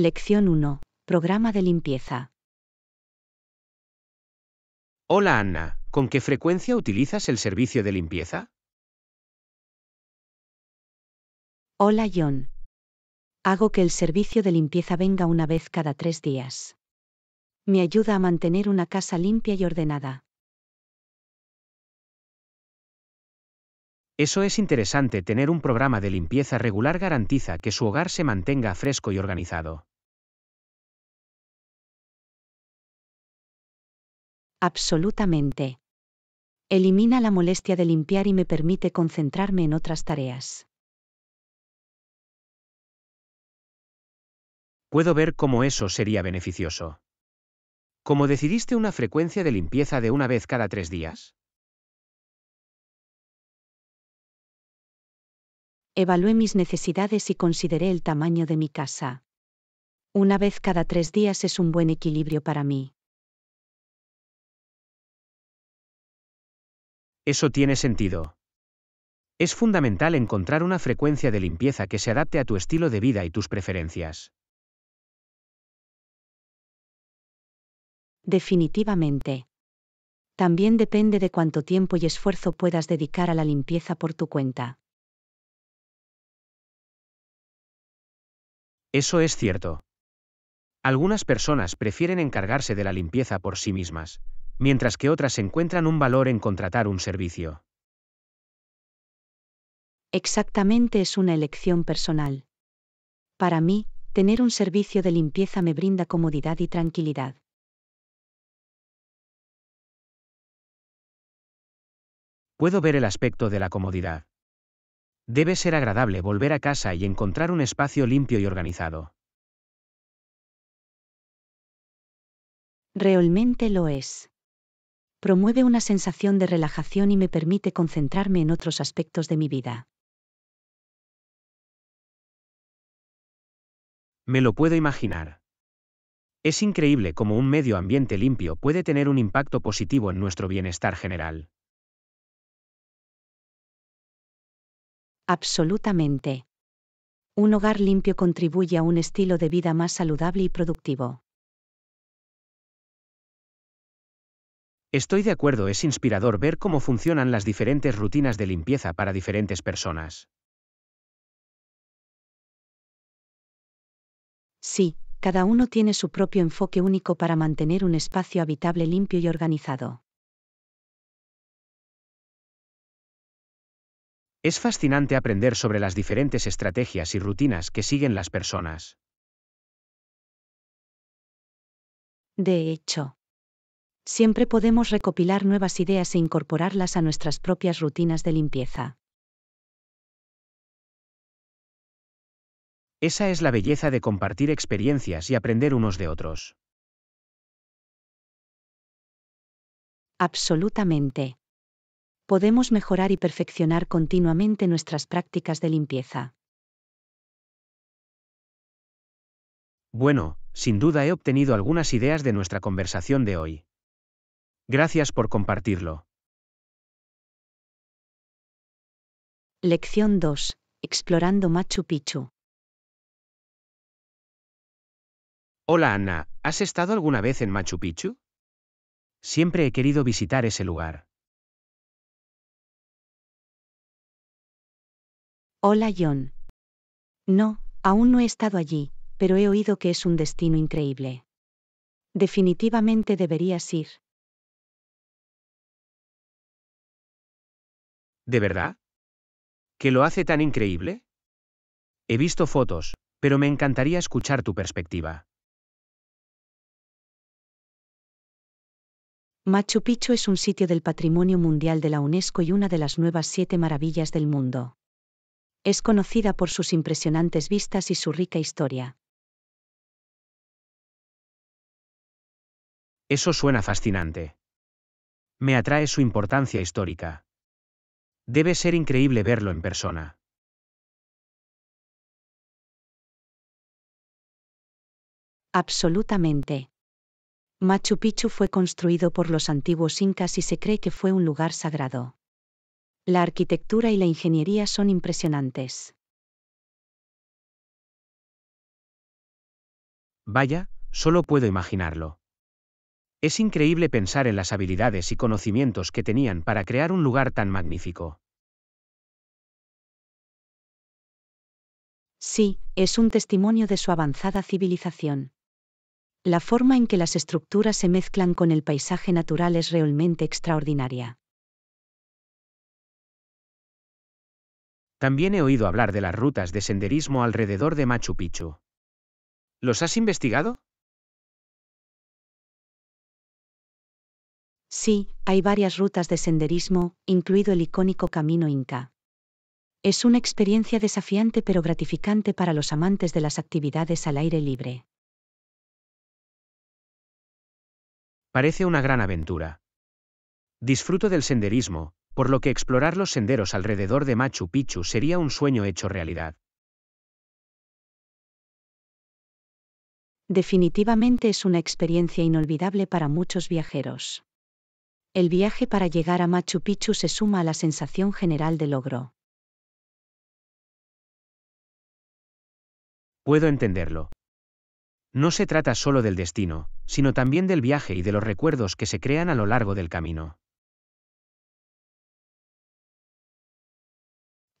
Lección 1. Programa de limpieza. Hola Ana, ¿con qué frecuencia utilizas el servicio de limpieza? Hola John. Hago que el servicio de limpieza venga una vez cada tres días. Me ayuda a mantener una casa limpia y ordenada. Eso es interesante, tener un programa de limpieza regular garantiza que su hogar se mantenga fresco y organizado. Absolutamente. Elimina la molestia de limpiar y me permite concentrarme en otras tareas. Puedo ver cómo eso sería beneficioso. ¿Cómo decidiste una frecuencia de limpieza de una vez cada tres días? Evalué mis necesidades y consideré el tamaño de mi casa. Una vez cada tres días es un buen equilibrio para mí. Eso tiene sentido. Es fundamental encontrar una frecuencia de limpieza que se adapte a tu estilo de vida y tus preferencias. Definitivamente. También depende de cuánto tiempo y esfuerzo puedas dedicar a la limpieza por tu cuenta. Eso es cierto. Algunas personas prefieren encargarse de la limpieza por sí mismas, mientras que otras encuentran un valor en contratar un servicio. Exactamente es una elección personal. Para mí, tener un servicio de limpieza me brinda comodidad y tranquilidad. Puedo ver el aspecto de la comodidad. Debe ser agradable volver a casa y encontrar un espacio limpio y organizado. Realmente lo es promueve una sensación de relajación y me permite concentrarme en otros aspectos de mi vida. Me lo puedo imaginar. Es increíble cómo un medio ambiente limpio puede tener un impacto positivo en nuestro bienestar general. Absolutamente. Un hogar limpio contribuye a un estilo de vida más saludable y productivo. Estoy de acuerdo, es inspirador ver cómo funcionan las diferentes rutinas de limpieza para diferentes personas. Sí, cada uno tiene su propio enfoque único para mantener un espacio habitable limpio y organizado. Es fascinante aprender sobre las diferentes estrategias y rutinas que siguen las personas. De hecho, siempre podemos recopilar nuevas ideas e incorporarlas a nuestras propias rutinas de limpieza. Esa es la belleza de compartir experiencias y aprender unos de otros. Absolutamente. Podemos mejorar y perfeccionar continuamente nuestras prácticas de limpieza. Bueno, sin duda he obtenido algunas ideas de nuestra conversación de hoy. Gracias por compartirlo. Lección 2. Explorando Machu Picchu. Hola Ana, ¿has estado alguna vez en Machu Picchu? Siempre he querido visitar ese lugar. Hola John. No, aún no he estado allí, pero he oído que es un destino increíble. Definitivamente deberías ir. ¿De verdad? ¿Que lo hace tan increíble? He visto fotos, pero me encantaría escuchar tu perspectiva. Machu Picchu es un sitio del Patrimonio Mundial de la UNESCO y una de las nuevas siete maravillas del mundo. Es conocida por sus impresionantes vistas y su rica historia. Eso suena fascinante. Me atrae su importancia histórica. Debe ser increíble verlo en persona. Absolutamente. Machu Picchu fue construido por los antiguos incas y se cree que fue un lugar sagrado. La arquitectura y la ingeniería son impresionantes. Vaya, solo puedo imaginarlo. Es increíble pensar en las habilidades y conocimientos que tenían para crear un lugar tan magnífico. Sí, es un testimonio de su avanzada civilización. La forma en que las estructuras se mezclan con el paisaje natural es realmente extraordinaria. También he oído hablar de las rutas de senderismo alrededor de Machu Picchu. ¿Los has investigado? Sí, hay varias rutas de senderismo, incluido el icónico Camino Inca. Es una experiencia desafiante pero gratificante para los amantes de las actividades al aire libre. Parece una gran aventura. Disfruto del senderismo, por lo que explorar los senderos alrededor de Machu Picchu sería un sueño hecho realidad. Definitivamente es una experiencia inolvidable para muchos viajeros. El viaje para llegar a Machu Picchu se suma a la sensación general de logro. Puedo entenderlo. No se trata solo del destino, sino también del viaje y de los recuerdos que se crean a lo largo del camino.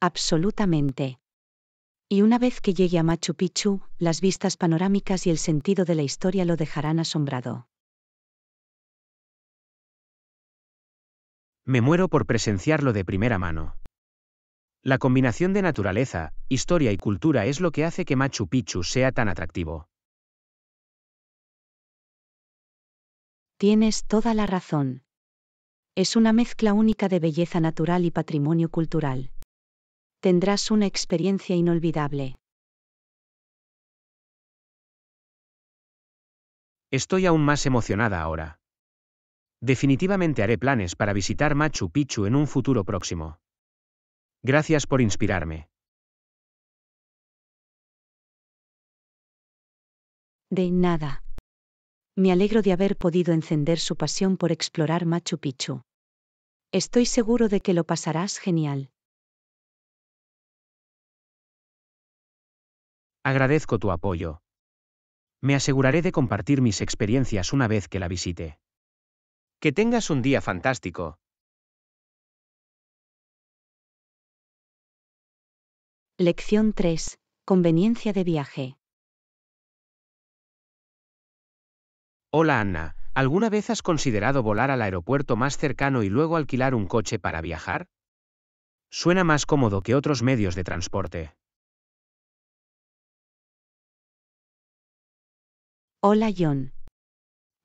Absolutamente. Y una vez que llegue a Machu Picchu, las vistas panorámicas y el sentido de la historia lo dejarán asombrado. Me muero por presenciarlo de primera mano. La combinación de naturaleza, historia y cultura es lo que hace que Machu Picchu sea tan atractivo. Tienes toda la razón. Es una mezcla única de belleza natural y patrimonio cultural. Tendrás una experiencia inolvidable. Estoy aún más emocionada ahora. Definitivamente haré planes para visitar Machu Picchu en un futuro próximo. Gracias por inspirarme. De nada. Me alegro de haber podido encender su pasión por explorar Machu Picchu. Estoy seguro de que lo pasarás genial. Agradezco tu apoyo. Me aseguraré de compartir mis experiencias una vez que la visite. Que tengas un día fantástico. Lección 3. Conveniencia de viaje. Hola Ana, ¿alguna vez has considerado volar al aeropuerto más cercano y luego alquilar un coche para viajar? Suena más cómodo que otros medios de transporte. Hola John.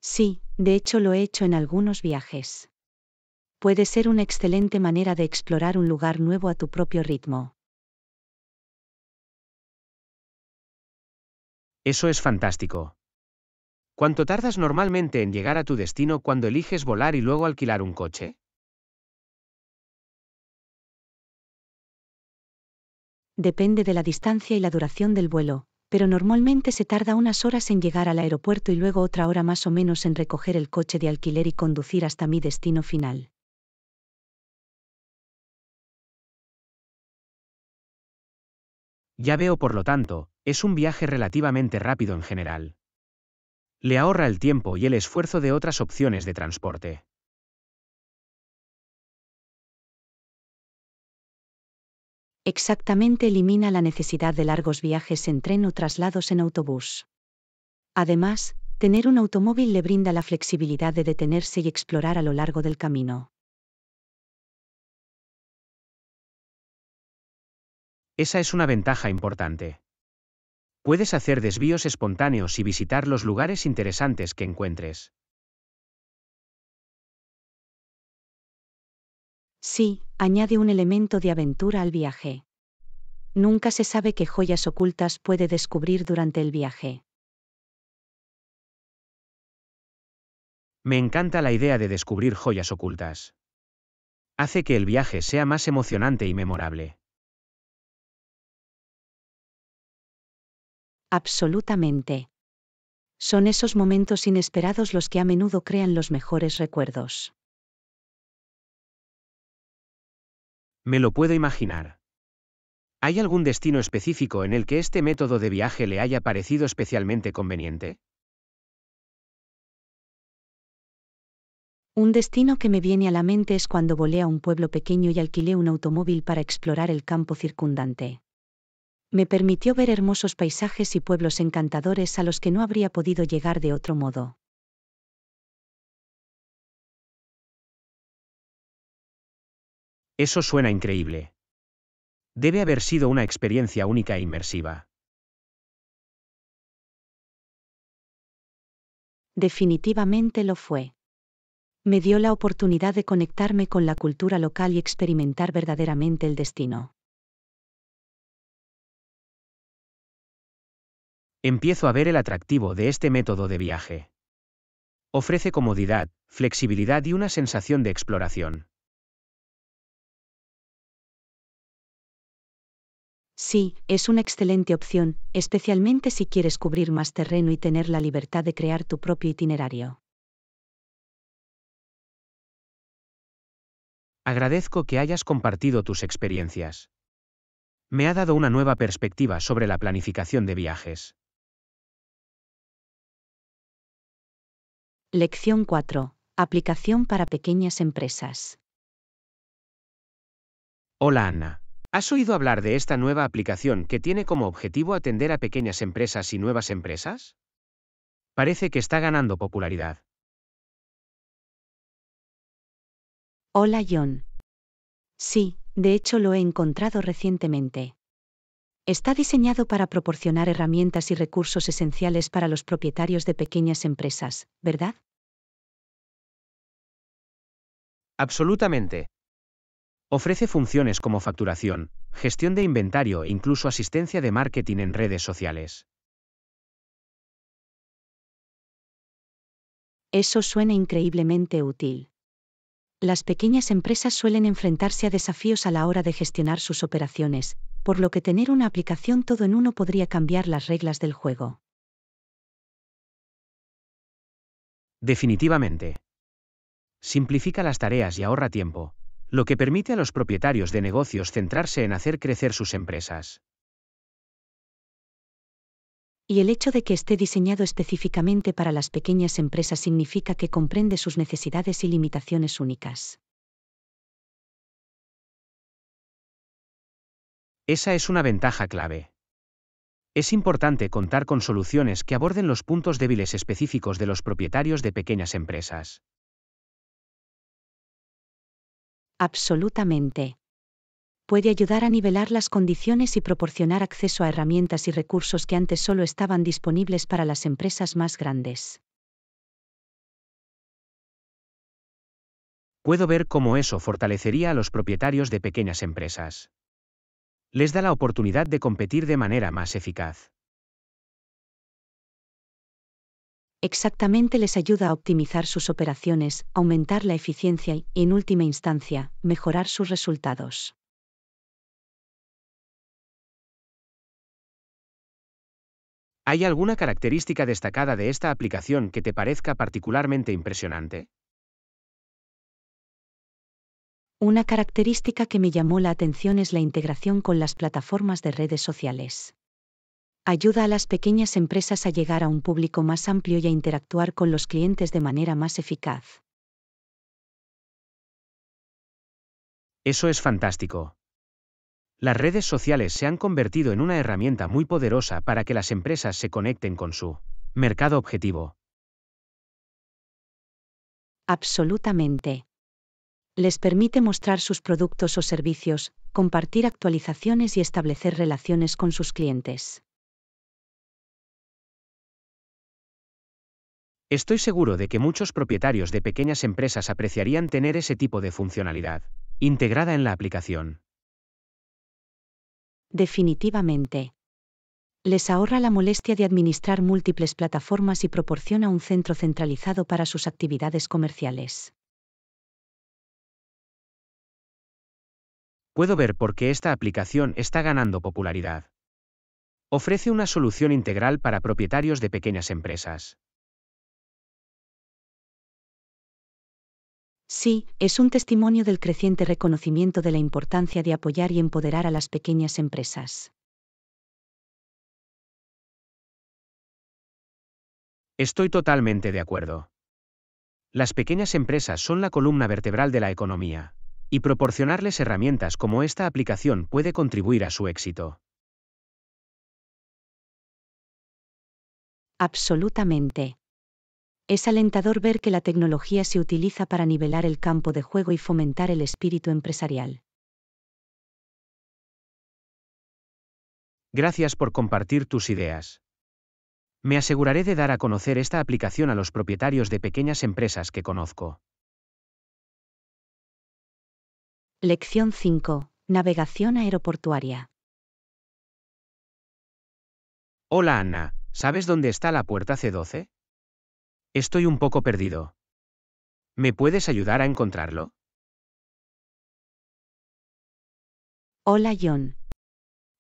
Sí, de hecho lo he hecho en algunos viajes. Puede ser una excelente manera de explorar un lugar nuevo a tu propio ritmo. Eso es fantástico. ¿Cuánto tardas normalmente en llegar a tu destino cuando eliges volar y luego alquilar un coche? Depende de la distancia y la duración del vuelo, pero normalmente se tarda unas horas en llegar al aeropuerto y luego otra hora más o menos en recoger el coche de alquiler y conducir hasta mi destino final. Ya veo por lo tanto, es un viaje relativamente rápido en general. Le ahorra el tiempo y el esfuerzo de otras opciones de transporte. Exactamente elimina la necesidad de largos viajes en tren o traslados en autobús. Además, tener un automóvil le brinda la flexibilidad de detenerse y explorar a lo largo del camino. Esa es una ventaja importante. Puedes hacer desvíos espontáneos y visitar los lugares interesantes que encuentres. Sí, añade un elemento de aventura al viaje. Nunca se sabe qué joyas ocultas puede descubrir durante el viaje. Me encanta la idea de descubrir joyas ocultas. Hace que el viaje sea más emocionante y memorable. Absolutamente. Son esos momentos inesperados los que a menudo crean los mejores recuerdos. Me lo puedo imaginar. ¿Hay algún destino específico en el que este método de viaje le haya parecido especialmente conveniente? Un destino que me viene a la mente es cuando volé a un pueblo pequeño y alquilé un automóvil para explorar el campo circundante me permitió ver hermosos paisajes y pueblos encantadores a los que no habría podido llegar de otro modo. Eso suena increíble. Debe haber sido una experiencia única e inmersiva. Definitivamente lo fue. Me dio la oportunidad de conectarme con la cultura local y experimentar verdaderamente el destino. empiezo a ver el atractivo de este método de viaje. Ofrece comodidad, flexibilidad y una sensación de exploración. Sí, es una excelente opción, especialmente si quieres cubrir más terreno y tener la libertad de crear tu propio itinerario. Agradezco que hayas compartido tus experiencias. Me ha dado una nueva perspectiva sobre la planificación de viajes. Lección 4. Aplicación para pequeñas empresas. Hola Ana. ¿Has oído hablar de esta nueva aplicación que tiene como objetivo atender a pequeñas empresas y nuevas empresas? Parece que está ganando popularidad. Hola John. Sí, de hecho lo he encontrado recientemente. Está diseñado para proporcionar herramientas y recursos esenciales para los propietarios de pequeñas empresas, ¿verdad? Absolutamente. Ofrece funciones como facturación, gestión de inventario e incluso asistencia de marketing en redes sociales. Eso suena increíblemente útil. Las pequeñas empresas suelen enfrentarse a desafíos a la hora de gestionar sus operaciones, por lo que tener una aplicación todo en uno podría cambiar las reglas del juego. Definitivamente simplifica las tareas y ahorra tiempo, lo que permite a los propietarios de negocios centrarse en hacer crecer sus empresas. Y el hecho de que esté diseñado específicamente para las pequeñas empresas significa que comprende sus necesidades y limitaciones únicas. Esa es una ventaja clave. Es importante contar con soluciones que aborden los puntos débiles específicos de los propietarios de pequeñas empresas. Absolutamente. Puede ayudar a nivelar las condiciones y proporcionar acceso a herramientas y recursos que antes solo estaban disponibles para las empresas más grandes. Puedo ver cómo eso fortalecería a los propietarios de pequeñas empresas. Les da la oportunidad de competir de manera más eficaz. exactamente les ayuda a optimizar sus operaciones, aumentar la eficiencia y, en última instancia, mejorar sus resultados. ¿Hay alguna característica destacada de esta aplicación que te parezca particularmente impresionante? Una característica que me llamó la atención es la integración con las plataformas de redes sociales ayuda a las pequeñas empresas a llegar a un público más amplio y a interactuar con los clientes de manera más eficaz. Eso es fantástico. Las redes sociales se han convertido en una herramienta muy poderosa para que las empresas se conecten con su mercado objetivo. Absolutamente. Les permite mostrar sus productos o servicios, compartir actualizaciones y establecer relaciones con sus clientes. Estoy seguro de que muchos propietarios de pequeñas empresas apreciarían tener ese tipo de funcionalidad, integrada en la aplicación. Definitivamente. Les ahorra la molestia de administrar múltiples plataformas y proporciona un centro centralizado para sus actividades comerciales. Puedo ver por qué esta aplicación está ganando popularidad. Ofrece una solución integral para propietarios de pequeñas empresas. Sí, es un testimonio del creciente reconocimiento de la importancia de apoyar y empoderar a las pequeñas empresas. Estoy totalmente de acuerdo. Las pequeñas empresas son la columna vertebral de la economía, y proporcionarles herramientas como esta aplicación puede contribuir a su éxito. Absolutamente. Es alentador ver que la tecnología se utiliza para nivelar el campo de juego y fomentar el espíritu empresarial. Gracias por compartir tus ideas. Me aseguraré de dar a conocer esta aplicación a los propietarios de pequeñas empresas que conozco. Lección 5. Navegación aeroportuaria. Hola Ana, ¿sabes dónde está la puerta C12? Estoy un poco perdido. ¿Me puedes ayudar a encontrarlo? Hola John.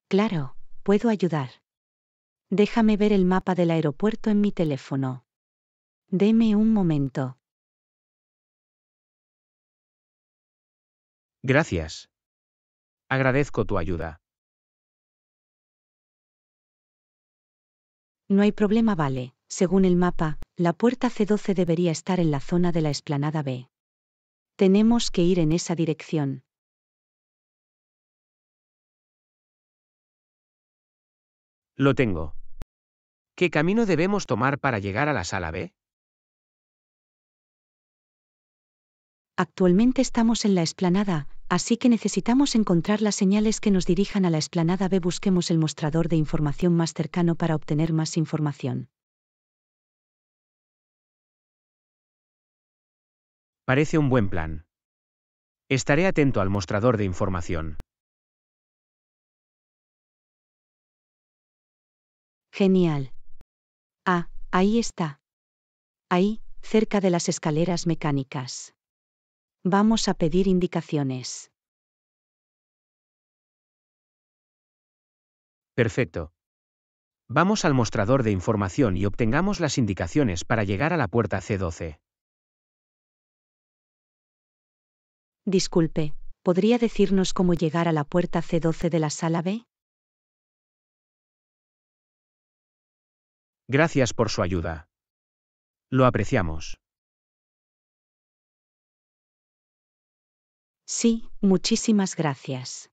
Claro, puedo ayudar. Déjame ver el mapa del aeropuerto en mi teléfono. Deme un momento. Gracias. Agradezco tu ayuda. No hay problema, vale. Según el mapa, la puerta C12 debería estar en la zona de la explanada B. Tenemos que ir en esa dirección. Lo tengo. ¿Qué camino debemos tomar para llegar a la sala B? Actualmente estamos en la esplanada, así que necesitamos encontrar las señales que nos dirijan a la esplanada B. Busquemos el mostrador de información más cercano para obtener más información. Parece un buen plan. Estaré atento al mostrador de información. Genial. Ah, ahí está. Ahí, cerca de las escaleras mecánicas. Vamos a pedir indicaciones. Perfecto. Vamos al mostrador de información y obtengamos las indicaciones para llegar a la puerta C12. Disculpe, ¿podría decirnos cómo llegar a la puerta C12 de la sala B? Gracias por su ayuda. Lo apreciamos. Sí, muchísimas gracias.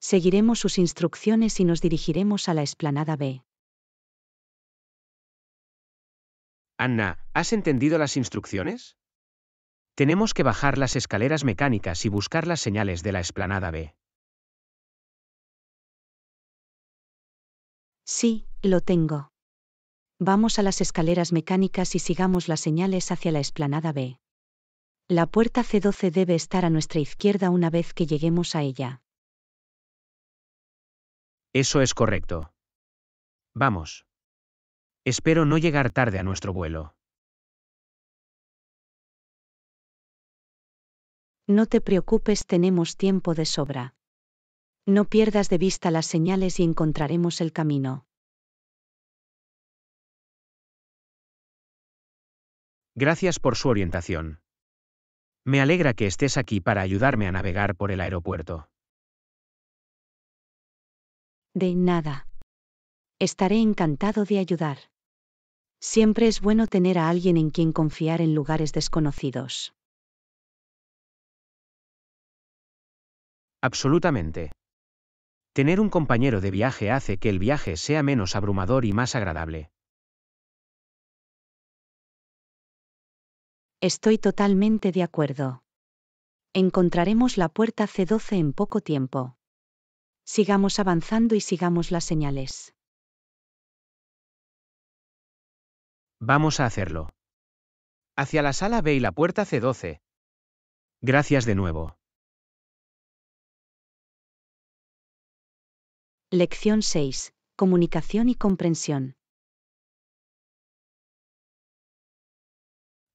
Seguiremos sus instrucciones y nos dirigiremos a la explanada B. Anna, ¿has entendido las instrucciones? Tenemos que bajar las escaleras mecánicas y buscar las señales de la esplanada B. Sí, lo tengo. Vamos a las escaleras mecánicas y sigamos las señales hacia la esplanada B. La puerta C12 debe estar a nuestra izquierda una vez que lleguemos a ella. Eso es correcto. Vamos. Espero no llegar tarde a nuestro vuelo. No te preocupes, tenemos tiempo de sobra. No pierdas de vista las señales y encontraremos el camino. Gracias por su orientación. Me alegra que estés aquí para ayudarme a navegar por el aeropuerto. De nada. Estaré encantado de ayudar. Siempre es bueno tener a alguien en quien confiar en lugares desconocidos. Absolutamente. Tener un compañero de viaje hace que el viaje sea menos abrumador y más agradable. Estoy totalmente de acuerdo. Encontraremos la puerta C12 en poco tiempo. Sigamos avanzando y sigamos las señales. Vamos a hacerlo. Hacia la sala B y la puerta C12. Gracias de nuevo. Lección 6. Comunicación y comprensión.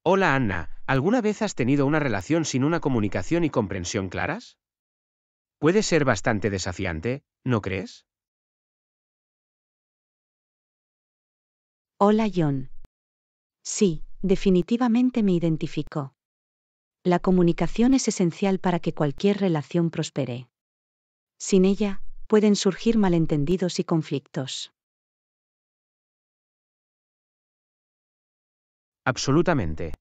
Hola Ana, ¿alguna vez has tenido una relación sin una comunicación y comprensión claras? Puede ser bastante desafiante, ¿no crees? Hola John. Sí, definitivamente me identifico. La comunicación es esencial para que cualquier relación prospere. Sin ella, pueden surgir malentendidos y conflictos. Absolutamente.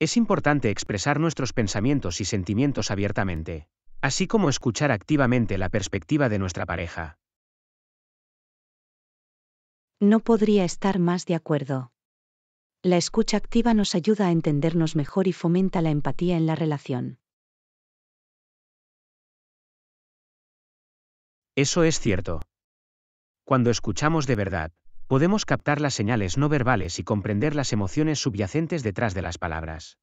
Es importante expresar nuestros pensamientos y sentimientos abiertamente, así como escuchar activamente la perspectiva de nuestra pareja. No podría estar más de acuerdo. La escucha activa nos ayuda a entendernos mejor y fomenta la empatía en la relación. Eso es cierto. Cuando escuchamos de verdad, podemos captar las señales no verbales y comprender las emociones subyacentes detrás de las palabras.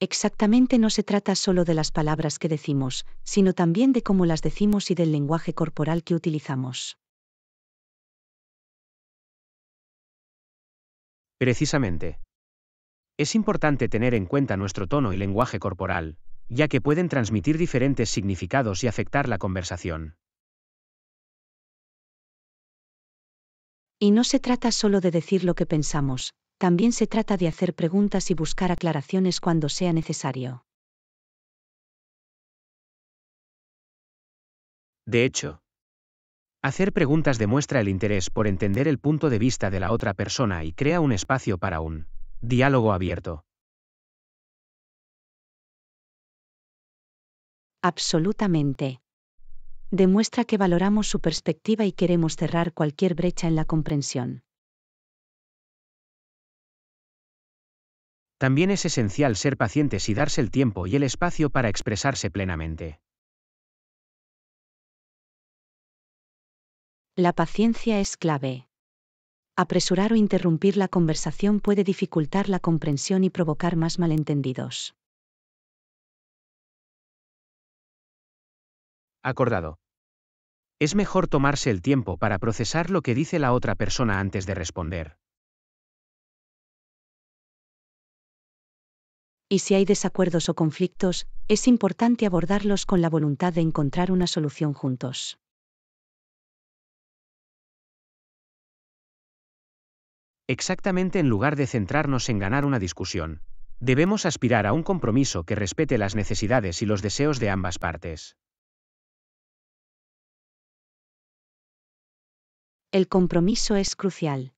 Exactamente no se trata solo de las palabras que decimos, sino también de cómo las decimos y del lenguaje corporal que utilizamos. Precisamente. Es importante tener en cuenta nuestro tono y lenguaje corporal, ya que pueden transmitir diferentes significados y afectar la conversación. Y no se trata solo de decir lo que pensamos, también se trata de hacer preguntas y buscar aclaraciones cuando sea necesario. De hecho, hacer preguntas demuestra el interés por entender el punto de vista de la otra persona y crea un espacio para un diálogo abierto. Absolutamente. Demuestra que valoramos su perspectiva y queremos cerrar cualquier brecha en la comprensión. También es esencial ser pacientes y darse el tiempo y el espacio para expresarse plenamente. La paciencia es clave. Apresurar o interrumpir la conversación puede dificultar la comprensión y provocar más malentendidos. acordado. Es mejor tomarse el tiempo para procesar lo que dice la otra persona antes de responder. Y si hay desacuerdos o conflictos, es importante abordarlos con la voluntad de encontrar una solución juntos. Exactamente en lugar de centrarnos en ganar una discusión, debemos aspirar a un compromiso que respete las necesidades y los deseos de ambas partes. El compromiso es crucial.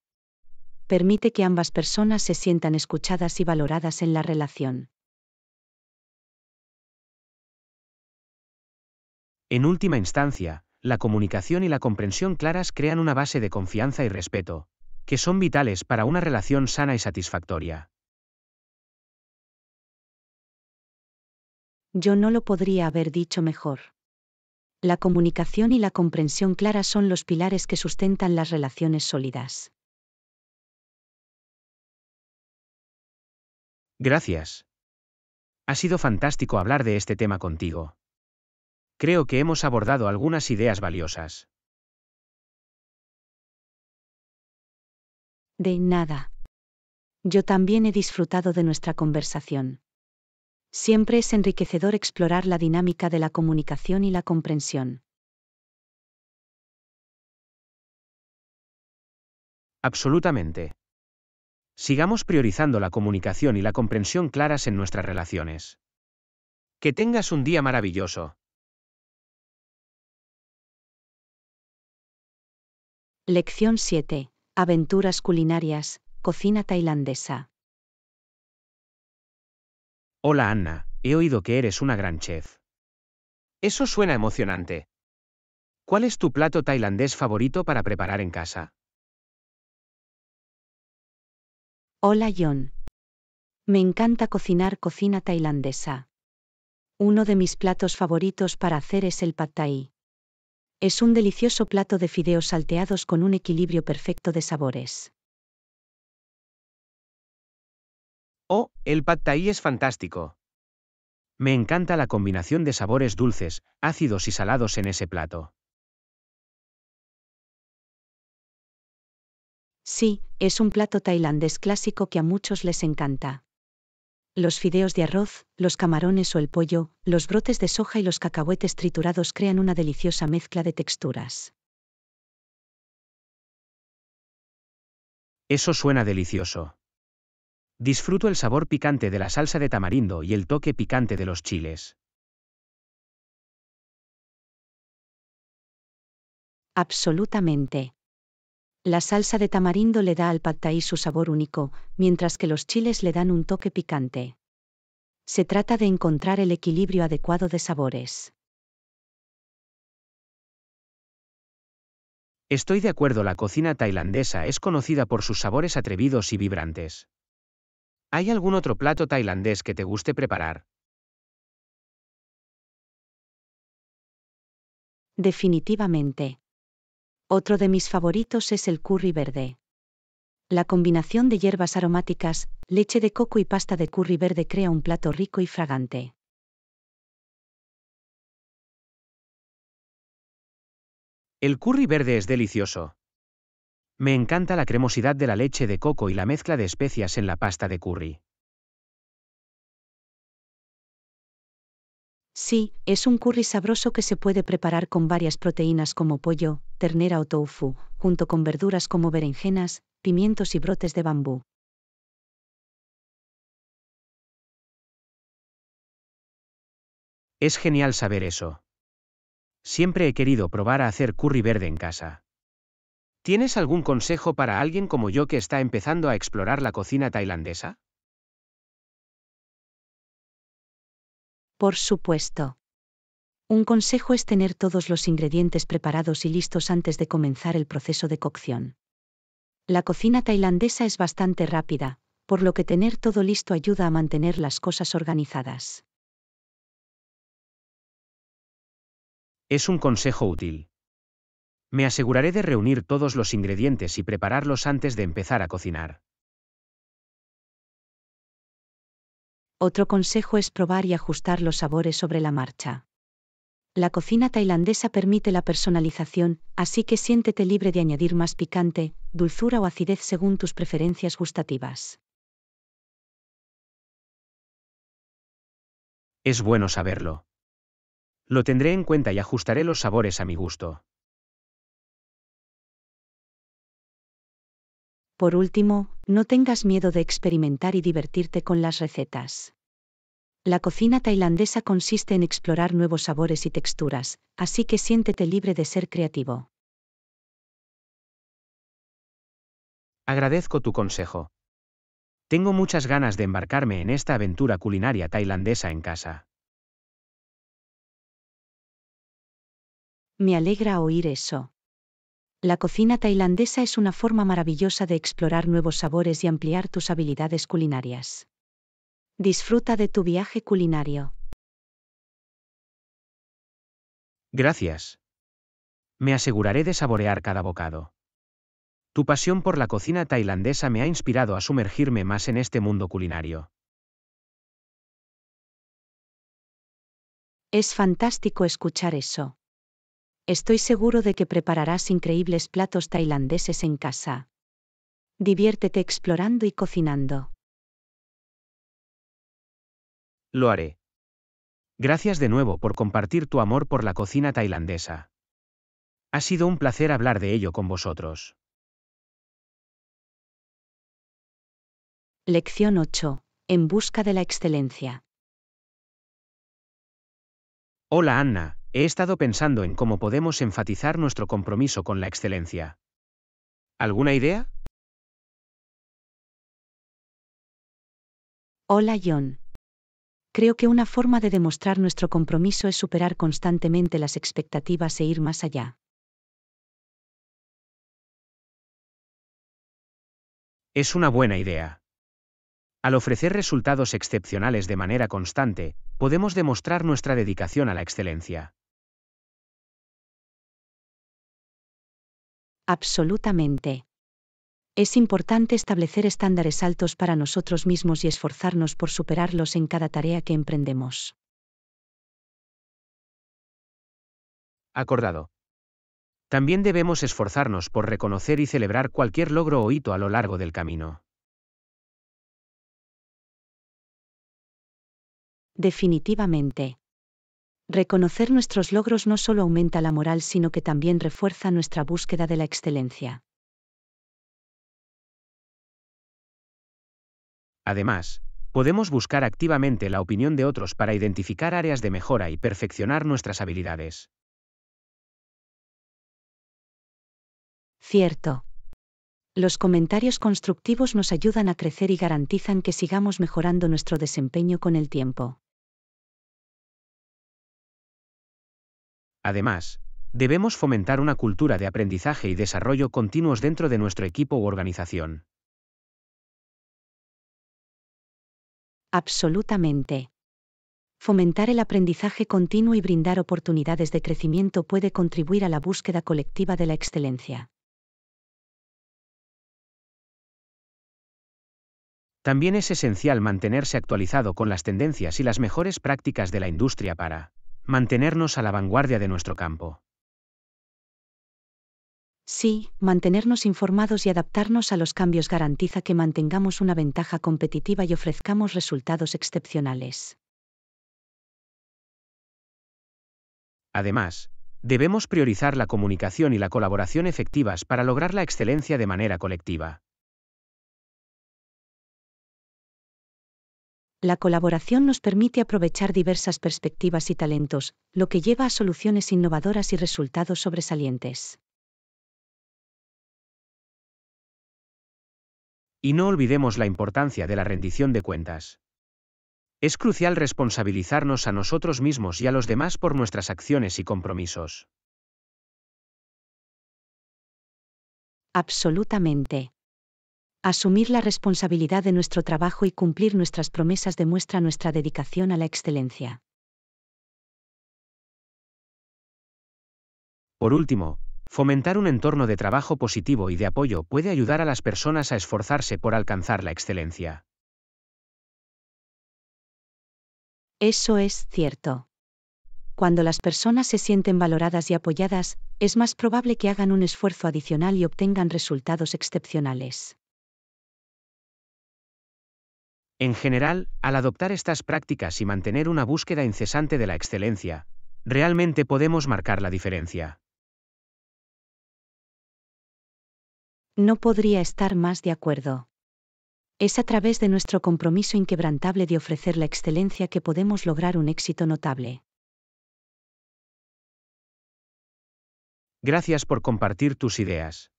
Permite que ambas personas se sientan escuchadas y valoradas en la relación. En última instancia, la comunicación y la comprensión claras crean una base de confianza y respeto, que son vitales para una relación sana y satisfactoria. Yo no lo podría haber dicho mejor la comunicación y la comprensión clara son los pilares que sustentan las relaciones sólidas. Gracias. Ha sido fantástico hablar de este tema contigo. Creo que hemos abordado algunas ideas valiosas. De nada. Yo también he disfrutado de nuestra conversación. Siempre es enriquecedor explorar la dinámica de la comunicación y la comprensión. Absolutamente. Sigamos priorizando la comunicación y la comprensión claras en nuestras relaciones. Que tengas un día maravilloso. Lección 7. Aventuras culinarias, cocina tailandesa. Hola Anna, he oído que eres una gran chef. Eso suena emocionante. ¿Cuál es tu plato tailandés favorito para preparar en casa? Hola John. Me encanta cocinar cocina tailandesa. Uno de mis platos favoritos para hacer es el pad thai. Es un delicioso plato de fideos salteados con un equilibrio perfecto de sabores. Oh, el pad thai es fantástico. Me encanta la combinación de sabores dulces, ácidos y salados en ese plato. Sí, es un plato tailandés clásico que a muchos les encanta. Los fideos de arroz, los camarones o el pollo, los brotes de soja y los cacahuetes triturados crean una deliciosa mezcla de texturas. Eso suena delicioso. Disfruto el sabor picante de la salsa de tamarindo y el toque picante de los chiles. Absolutamente. La salsa de tamarindo le da al pad su sabor único, mientras que los chiles le dan un toque picante. Se trata de encontrar el equilibrio adecuado de sabores. Estoy de acuerdo, la cocina tailandesa es conocida por sus sabores atrevidos y vibrantes. ¿Hay algún otro plato tailandés que te guste preparar? Definitivamente. Otro de mis favoritos es el curry verde. La combinación de hierbas aromáticas, leche de coco y pasta de curry verde crea un plato rico y fragante. El curry verde es delicioso. Me encanta la cremosidad de la leche de coco y la mezcla de especias en la pasta de curry. Sí, es un curry sabroso que se puede preparar con varias proteínas como pollo, ternera o tofu, junto con verduras como berenjenas, pimientos y brotes de bambú. Es genial saber eso. Siempre he querido probar a hacer curry verde en casa. ¿Tienes algún consejo para alguien como yo que está empezando a explorar la cocina tailandesa? Por supuesto. Un consejo es tener todos los ingredientes preparados y listos antes de comenzar el proceso de cocción. La cocina tailandesa es bastante rápida, por lo que tener todo listo ayuda a mantener las cosas organizadas. Es un consejo útil. Me aseguraré de reunir todos los ingredientes y prepararlos antes de empezar a cocinar. Otro consejo es probar y ajustar los sabores sobre la marcha. La cocina tailandesa permite la personalización, así que siéntete libre de añadir más picante, dulzura o acidez según tus preferencias gustativas. Es bueno saberlo. Lo tendré en cuenta y ajustaré los sabores a mi gusto. Por último, no tengas miedo de experimentar y divertirte con las recetas. La cocina tailandesa consiste en explorar nuevos sabores y texturas, así que siéntete libre de ser creativo. Agradezco tu consejo. Tengo muchas ganas de embarcarme en esta aventura culinaria tailandesa en casa. Me alegra oír eso. La cocina tailandesa es una forma maravillosa de explorar nuevos sabores y ampliar tus habilidades culinarias. Disfruta de tu viaje culinario. Gracias. Me aseguraré de saborear cada bocado. Tu pasión por la cocina tailandesa me ha inspirado a sumergirme más en este mundo culinario. Es fantástico escuchar eso. Estoy seguro de que prepararás increíbles platos tailandeses en casa. Diviértete explorando y cocinando. Lo haré. Gracias de nuevo por compartir tu amor por la cocina tailandesa. Ha sido un placer hablar de ello con vosotros. Lección 8. En busca de la excelencia. Hola Anna, He estado pensando en cómo podemos enfatizar nuestro compromiso con la excelencia. ¿Alguna idea? Hola John. Creo que una forma de demostrar nuestro compromiso es superar constantemente las expectativas e ir más allá. Es una buena idea. Al ofrecer resultados excepcionales de manera constante, podemos demostrar nuestra dedicación a la excelencia. Absolutamente. Es importante establecer estándares altos para nosotros mismos y esforzarnos por superarlos en cada tarea que emprendemos. Acordado. También debemos esforzarnos por reconocer y celebrar cualquier logro o hito a lo largo del camino. Definitivamente. Reconocer nuestros logros no solo aumenta la moral, sino que también refuerza nuestra búsqueda de la excelencia. Además, podemos buscar activamente la opinión de otros para identificar áreas de mejora y perfeccionar nuestras habilidades. Cierto. Los comentarios constructivos nos ayudan a crecer y garantizan que sigamos mejorando nuestro desempeño con el tiempo. Además, debemos fomentar una cultura de aprendizaje y desarrollo continuos dentro de nuestro equipo u organización. Absolutamente. Fomentar el aprendizaje continuo y brindar oportunidades de crecimiento puede contribuir a la búsqueda colectiva de la excelencia. También es esencial mantenerse actualizado con las tendencias y las mejores prácticas de la industria para Mantenernos a la vanguardia de nuestro campo. Sí, mantenernos informados y adaptarnos a los cambios garantiza que mantengamos una ventaja competitiva y ofrezcamos resultados excepcionales. Además, debemos priorizar la comunicación y la colaboración efectivas para lograr la excelencia de manera colectiva. La colaboración nos permite aprovechar diversas perspectivas y talentos, lo que lleva a soluciones innovadoras y resultados sobresalientes. Y no olvidemos la importancia de la rendición de cuentas. Es crucial responsabilizarnos a nosotros mismos y a los demás por nuestras acciones y compromisos. Absolutamente. Asumir la responsabilidad de nuestro trabajo y cumplir nuestras promesas demuestra nuestra dedicación a la excelencia. Por último, fomentar un entorno de trabajo positivo y de apoyo puede ayudar a las personas a esforzarse por alcanzar la excelencia. Eso es cierto. Cuando las personas se sienten valoradas y apoyadas, es más probable que hagan un esfuerzo adicional y obtengan resultados excepcionales. En general, al adoptar estas prácticas y mantener una búsqueda incesante de la excelencia, realmente podemos marcar la diferencia. No podría estar más de acuerdo. Es a través de nuestro compromiso inquebrantable de ofrecer la excelencia que podemos lograr un éxito notable. Gracias por compartir tus ideas.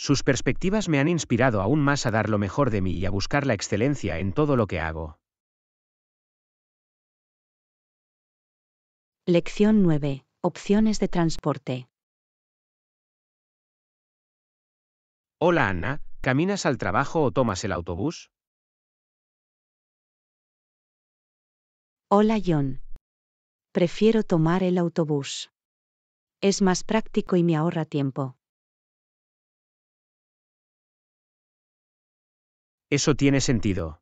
Sus perspectivas me han inspirado aún más a dar lo mejor de mí y a buscar la excelencia en todo lo que hago. Lección 9. Opciones de transporte. Hola Ana, ¿caminas al trabajo o tomas el autobús? Hola John. Prefiero tomar el autobús. Es más práctico y me ahorra tiempo. Eso tiene sentido.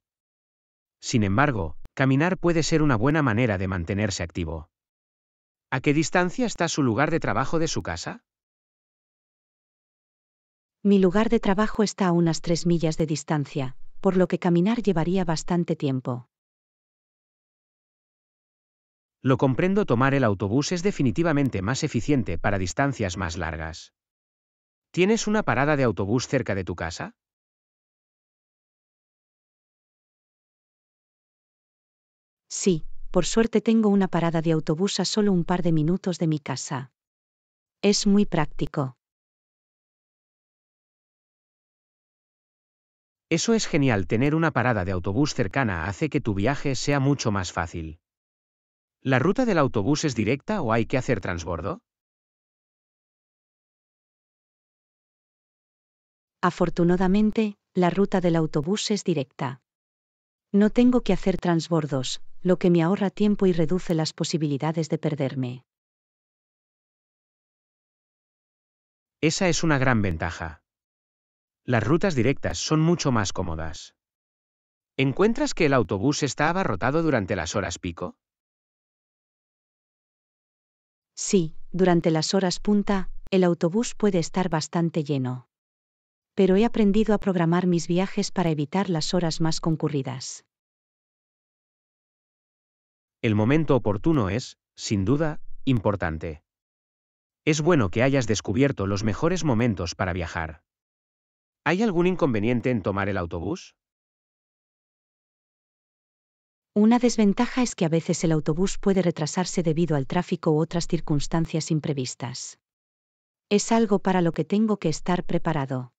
Sin embargo, caminar puede ser una buena manera de mantenerse activo. ¿A qué distancia está su lugar de trabajo de su casa? Mi lugar de trabajo está a unas tres millas de distancia, por lo que caminar llevaría bastante tiempo. Lo comprendo, tomar el autobús es definitivamente más eficiente para distancias más largas. ¿Tienes una parada de autobús cerca de tu casa? Sí, por suerte tengo una parada de autobús a solo un par de minutos de mi casa. Es muy práctico. Eso es genial, tener una parada de autobús cercana hace que tu viaje sea mucho más fácil. ¿La ruta del autobús es directa o hay que hacer transbordo? Afortunadamente, la ruta del autobús es directa. No tengo que hacer transbordos, lo que me ahorra tiempo y reduce las posibilidades de perderme. Esa es una gran ventaja. Las rutas directas son mucho más cómodas. ¿Encuentras que el autobús está abarrotado durante las horas pico? Sí, durante las horas punta, el autobús puede estar bastante lleno. Pero he aprendido a programar mis viajes para evitar las horas más concurridas. El momento oportuno es, sin duda, importante. Es bueno que hayas descubierto los mejores momentos para viajar. ¿Hay algún inconveniente en tomar el autobús? Una desventaja es que a veces el autobús puede retrasarse debido al tráfico u otras circunstancias imprevistas. Es algo para lo que tengo que estar preparado.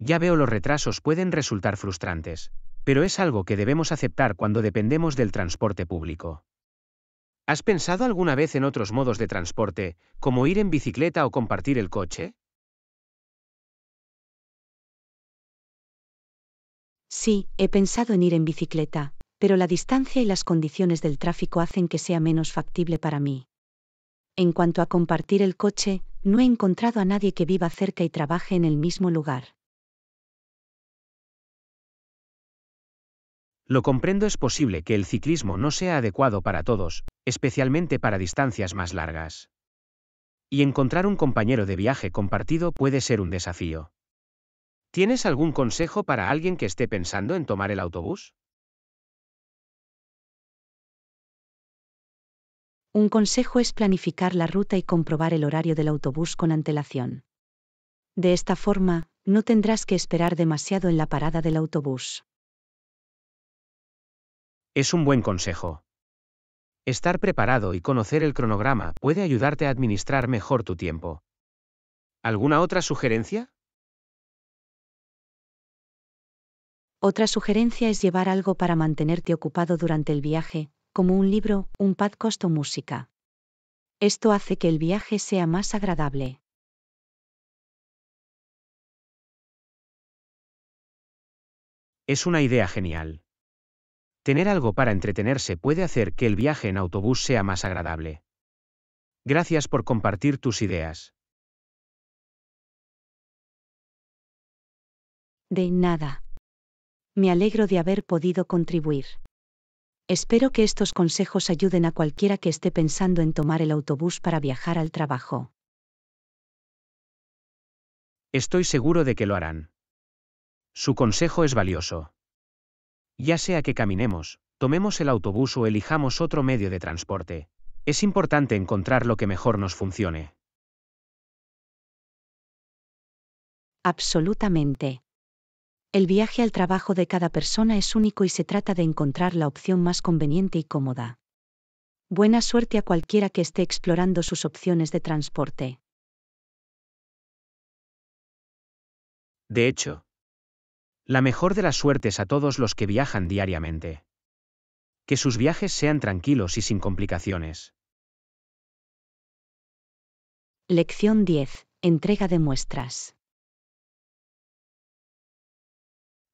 Ya veo los retrasos pueden resultar frustrantes, pero es algo que debemos aceptar cuando dependemos del transporte público. ¿Has pensado alguna vez en otros modos de transporte, como ir en bicicleta o compartir el coche? Sí, he pensado en ir en bicicleta, pero la distancia y las condiciones del tráfico hacen que sea menos factible para mí. En cuanto a compartir el coche, no he encontrado a nadie que viva cerca y trabaje en el mismo lugar. Lo comprendo es posible que el ciclismo no sea adecuado para todos, especialmente para distancias más largas. Y encontrar un compañero de viaje compartido puede ser un desafío. ¿Tienes algún consejo para alguien que esté pensando en tomar el autobús? Un consejo es planificar la ruta y comprobar el horario del autobús con antelación. De esta forma, no tendrás que esperar demasiado en la parada del autobús. Es un buen consejo. Estar preparado y conocer el cronograma puede ayudarte a administrar mejor tu tiempo. ¿Alguna otra sugerencia? Otra sugerencia es llevar algo para mantenerte ocupado durante el viaje, como un libro, un podcast o música. Esto hace que el viaje sea más agradable. Es una idea genial. Tener algo para entretenerse puede hacer que el viaje en autobús sea más agradable. Gracias por compartir tus ideas. De nada. Me alegro de haber podido contribuir. Espero que estos consejos ayuden a cualquiera que esté pensando en tomar el autobús para viajar al trabajo. Estoy seguro de que lo harán. Su consejo es valioso. Ya sea que caminemos, tomemos el autobús o elijamos otro medio de transporte, es importante encontrar lo que mejor nos funcione. Absolutamente. El viaje al trabajo de cada persona es único y se trata de encontrar la opción más conveniente y cómoda. Buena suerte a cualquiera que esté explorando sus opciones de transporte. De hecho, la mejor de las suertes a todos los que viajan diariamente. Que sus viajes sean tranquilos y sin complicaciones. Lección 10. Entrega de muestras.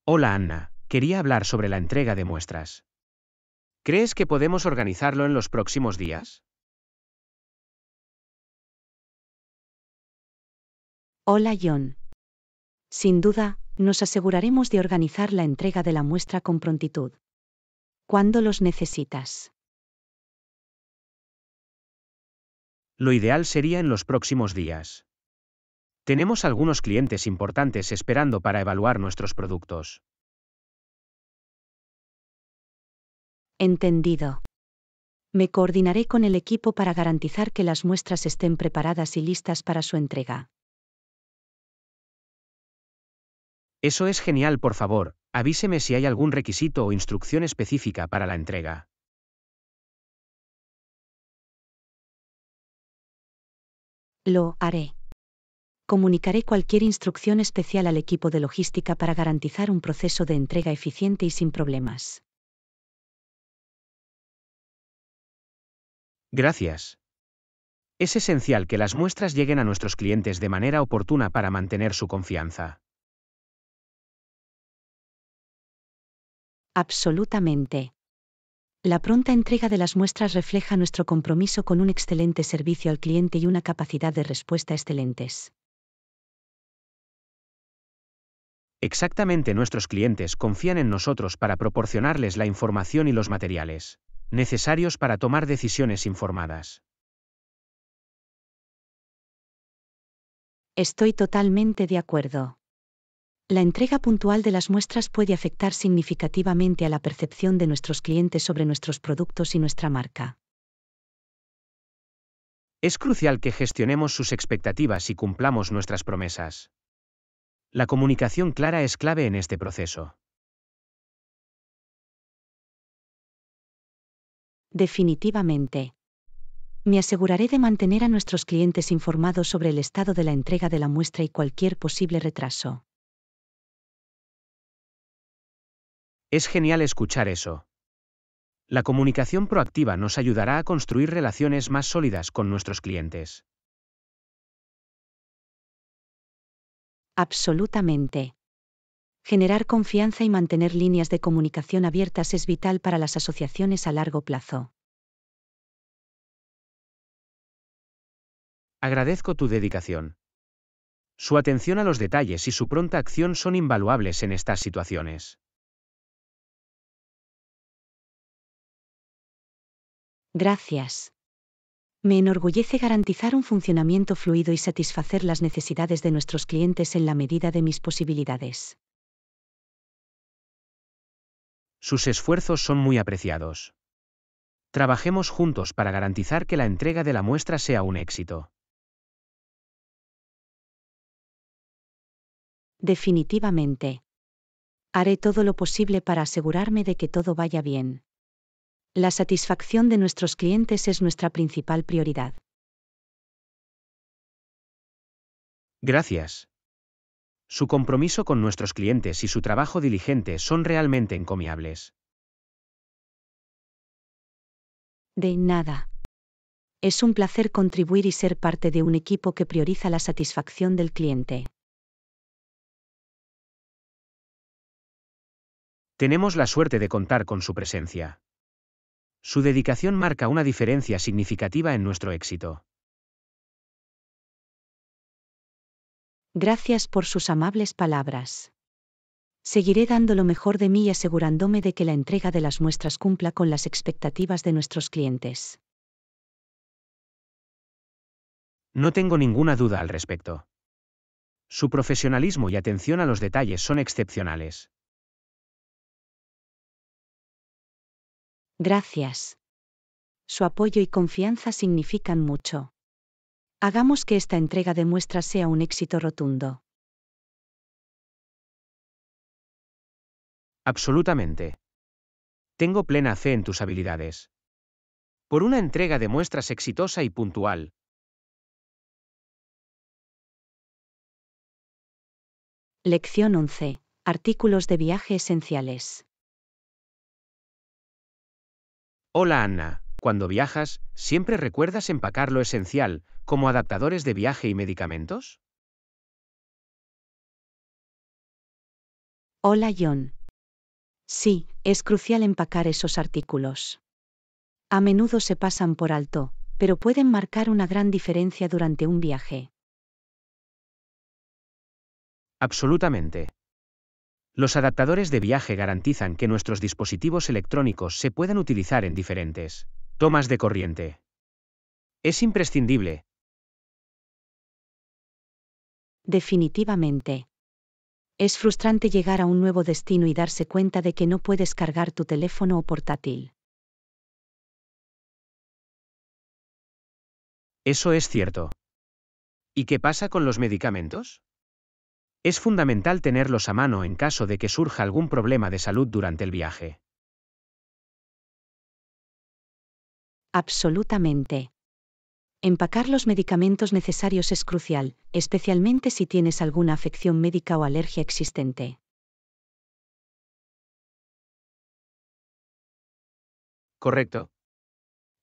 Hola Anna, quería hablar sobre la entrega de muestras. ¿Crees que podemos organizarlo en los próximos días? Hola John. Sin duda, nos aseguraremos de organizar la entrega de la muestra con prontitud. ¿Cuándo los necesitas? Lo ideal sería en los próximos días. Tenemos algunos clientes importantes esperando para evaluar nuestros productos. Entendido. Me coordinaré con el equipo para garantizar que las muestras estén preparadas y listas para su entrega. Eso es genial, por favor, avíseme si hay algún requisito o instrucción específica para la entrega. Lo haré. Comunicaré cualquier instrucción especial al equipo de logística para garantizar un proceso de entrega eficiente y sin problemas. Gracias. Es esencial que las muestras lleguen a nuestros clientes de manera oportuna para mantener su confianza. Absolutamente. La pronta entrega de las muestras refleja nuestro compromiso con un excelente servicio al cliente y una capacidad de respuesta excelentes. Exactamente nuestros clientes confían en nosotros para proporcionarles la información y los materiales necesarios para tomar decisiones informadas. Estoy totalmente de acuerdo. La entrega puntual de las muestras puede afectar significativamente a la percepción de nuestros clientes sobre nuestros productos y nuestra marca. Es crucial que gestionemos sus expectativas y cumplamos nuestras promesas. La comunicación clara es clave en este proceso. Definitivamente. Me aseguraré de mantener a nuestros clientes informados sobre el estado de la entrega de la muestra y cualquier posible retraso. Es genial escuchar eso. La comunicación proactiva nos ayudará a construir relaciones más sólidas con nuestros clientes. Absolutamente. Generar confianza y mantener líneas de comunicación abiertas es vital para las asociaciones a largo plazo. Agradezco tu dedicación. Su atención a los detalles y su pronta acción son invaluables en estas situaciones. Gracias. Me enorgullece garantizar un funcionamiento fluido y satisfacer las necesidades de nuestros clientes en la medida de mis posibilidades. Sus esfuerzos son muy apreciados. Trabajemos juntos para garantizar que la entrega de la muestra sea un éxito. Definitivamente. Haré todo lo posible para asegurarme de que todo vaya bien. La satisfacción de nuestros clientes es nuestra principal prioridad. Gracias. Su compromiso con nuestros clientes y su trabajo diligente son realmente encomiables. De nada. Es un placer contribuir y ser parte de un equipo que prioriza la satisfacción del cliente. Tenemos la suerte de contar con su presencia. Su dedicación marca una diferencia significativa en nuestro éxito. Gracias por sus amables palabras. Seguiré dando lo mejor de mí y asegurándome de que la entrega de las muestras cumpla con las expectativas de nuestros clientes. No tengo ninguna duda al respecto. Su profesionalismo y atención a los detalles son excepcionales. Gracias. Su apoyo y confianza significan mucho. Hagamos que esta entrega de muestras sea un éxito rotundo. Absolutamente. Tengo plena fe en tus habilidades. Por una entrega de muestras exitosa y puntual. Lección 11. Artículos de viaje esenciales. Hola Ana, cuando viajas, ¿siempre recuerdas empacar lo esencial, como adaptadores de viaje y medicamentos? Hola John. Sí, es crucial empacar esos artículos. A menudo se pasan por alto, pero pueden marcar una gran diferencia durante un viaje. Absolutamente. Los adaptadores de viaje garantizan que nuestros dispositivos electrónicos se puedan utilizar en diferentes tomas de corriente. Es imprescindible. Definitivamente. Es frustrante llegar a un nuevo destino y darse cuenta de que no puedes cargar tu teléfono o portátil. Eso es cierto. ¿Y qué pasa con los medicamentos? Es fundamental tenerlos a mano en caso de que surja algún problema de salud durante el viaje. Absolutamente. Empacar los medicamentos necesarios es crucial, especialmente si tienes alguna afección médica o alergia existente. Correcto.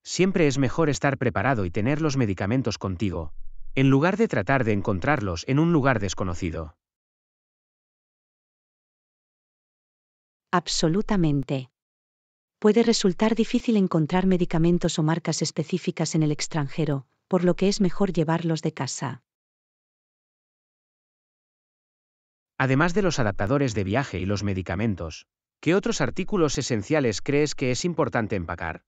Siempre es mejor estar preparado y tener los medicamentos contigo, en lugar de tratar de encontrarlos en un lugar desconocido. Absolutamente. Puede resultar difícil encontrar medicamentos o marcas específicas en el extranjero, por lo que es mejor llevarlos de casa. Además de los adaptadores de viaje y los medicamentos, ¿qué otros artículos esenciales crees que es importante empacar?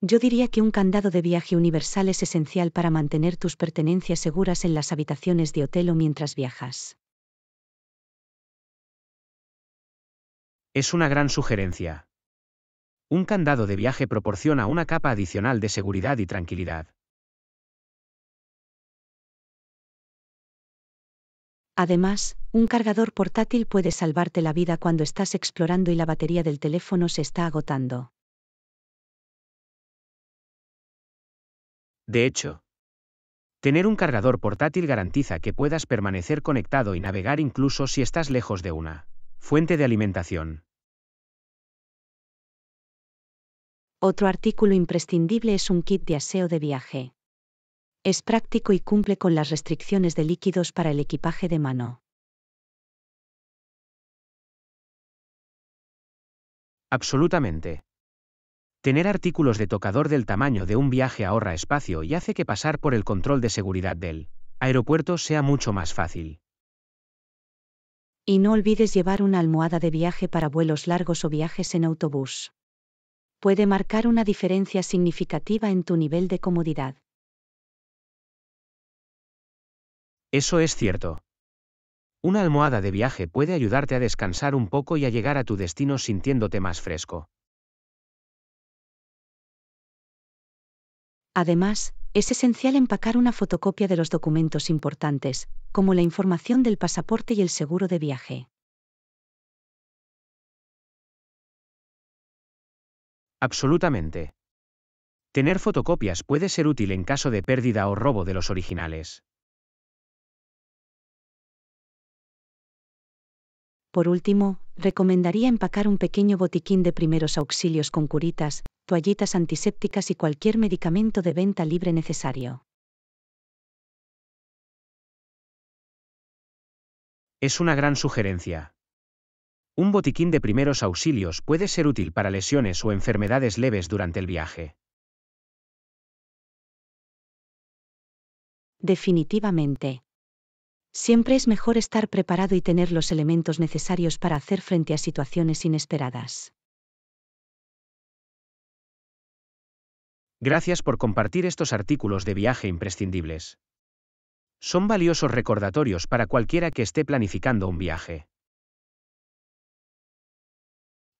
Yo diría que un candado de viaje universal es esencial para mantener tus pertenencias seguras en las habitaciones de hotel o mientras viajas. Es una gran sugerencia. Un candado de viaje proporciona una capa adicional de seguridad y tranquilidad. Además, un cargador portátil puede salvarte la vida cuando estás explorando y la batería del teléfono se está agotando. De hecho, tener un cargador portátil garantiza que puedas permanecer conectado y navegar incluso si estás lejos de una fuente de alimentación. Otro artículo imprescindible es un kit de aseo de viaje. Es práctico y cumple con las restricciones de líquidos para el equipaje de mano. Absolutamente. Tener artículos de tocador del tamaño de un viaje ahorra espacio y hace que pasar por el control de seguridad del aeropuerto sea mucho más fácil. Y no olvides llevar una almohada de viaje para vuelos largos o viajes en autobús puede marcar una diferencia significativa en tu nivel de comodidad. Eso es cierto. Una almohada de viaje puede ayudarte a descansar un poco y a llegar a tu destino sintiéndote más fresco. Además, es esencial empacar una fotocopia de los documentos importantes, como la información del pasaporte y el seguro de viaje. Absolutamente. Tener fotocopias puede ser útil en caso de pérdida o robo de los originales. Por último, recomendaría empacar un pequeño botiquín de primeros auxilios con curitas, toallitas antisépticas y cualquier medicamento de venta libre necesario. Es una gran sugerencia. Un botiquín de primeros auxilios puede ser útil para lesiones o enfermedades leves durante el viaje. Definitivamente. Siempre es mejor estar preparado y tener los elementos necesarios para hacer frente a situaciones inesperadas. Gracias por compartir estos artículos de viaje imprescindibles. Son valiosos recordatorios para cualquiera que esté planificando un viaje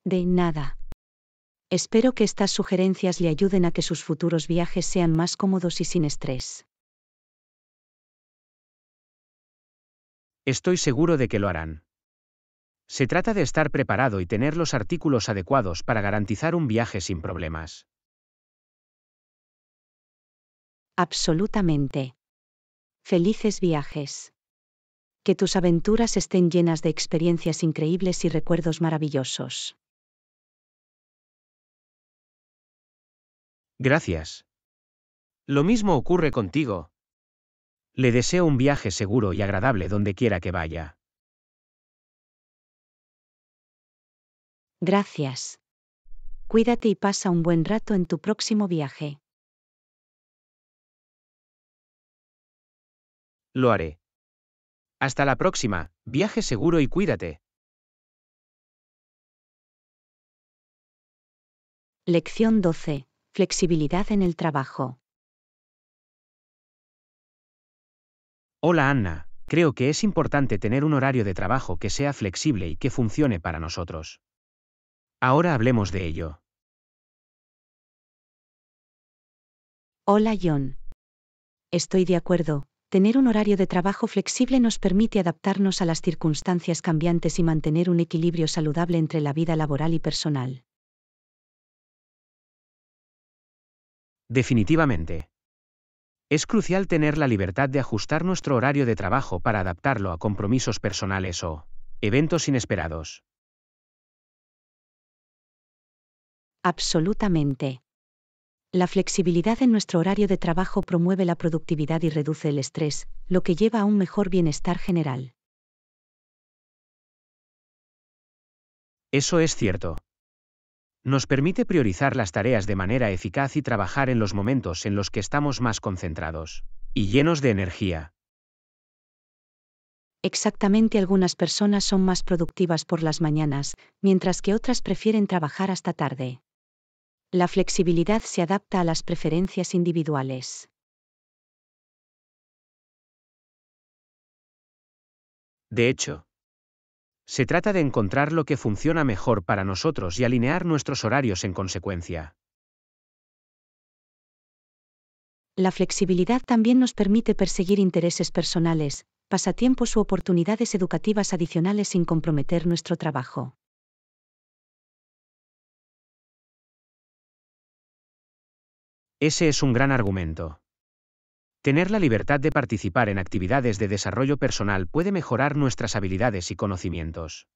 de nada. Espero que estas sugerencias le ayuden a que sus futuros viajes sean más cómodos y sin estrés. Estoy seguro de que lo harán. Se trata de estar preparado y tener los artículos adecuados para garantizar un viaje sin problemas. Absolutamente. Felices viajes. Que tus aventuras estén llenas de experiencias increíbles y recuerdos maravillosos. Gracias. Lo mismo ocurre contigo. Le deseo un viaje seguro y agradable donde quiera que vaya. Gracias. Cuídate y pasa un buen rato en tu próximo viaje. Lo haré. Hasta la próxima, viaje seguro y cuídate. Lección 12. Flexibilidad en el trabajo. Hola Anna, creo que es importante tener un horario de trabajo que sea flexible y que funcione para nosotros. Ahora hablemos de ello. Hola John. Estoy de acuerdo, tener un horario de trabajo flexible nos permite adaptarnos a las circunstancias cambiantes y mantener un equilibrio saludable entre la vida laboral y personal. Definitivamente. Es crucial tener la libertad de ajustar nuestro horario de trabajo para adaptarlo a compromisos personales o eventos inesperados. Absolutamente. La flexibilidad en nuestro horario de trabajo promueve la productividad y reduce el estrés, lo que lleva a un mejor bienestar general. Eso es cierto nos permite priorizar las tareas de manera eficaz y trabajar en los momentos en los que estamos más concentrados y llenos de energía. Exactamente algunas personas son más productivas por las mañanas, mientras que otras prefieren trabajar hasta tarde. La flexibilidad se adapta a las preferencias individuales. De hecho, se trata de encontrar lo que funciona mejor para nosotros y alinear nuestros horarios en consecuencia. La flexibilidad también nos permite perseguir intereses personales, pasatiempos u oportunidades educativas adicionales sin comprometer nuestro trabajo. Ese es un gran argumento. Tener la libertad de participar en actividades de desarrollo personal puede mejorar nuestras habilidades y conocimientos.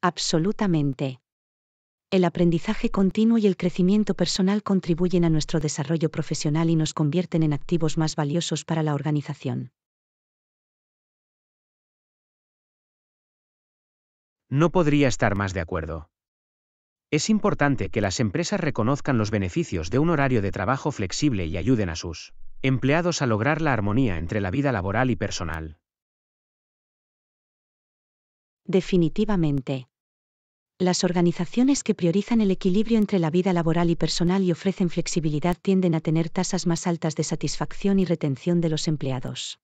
Absolutamente. El aprendizaje continuo y el crecimiento personal contribuyen a nuestro desarrollo profesional y nos convierten en activos más valiosos para la organización. No podría estar más de acuerdo. Es importante que las empresas reconozcan los beneficios de un horario de trabajo flexible y ayuden a sus empleados a lograr la armonía entre la vida laboral y personal. Definitivamente. Las organizaciones que priorizan el equilibrio entre la vida laboral y personal y ofrecen flexibilidad tienden a tener tasas más altas de satisfacción y retención de los empleados.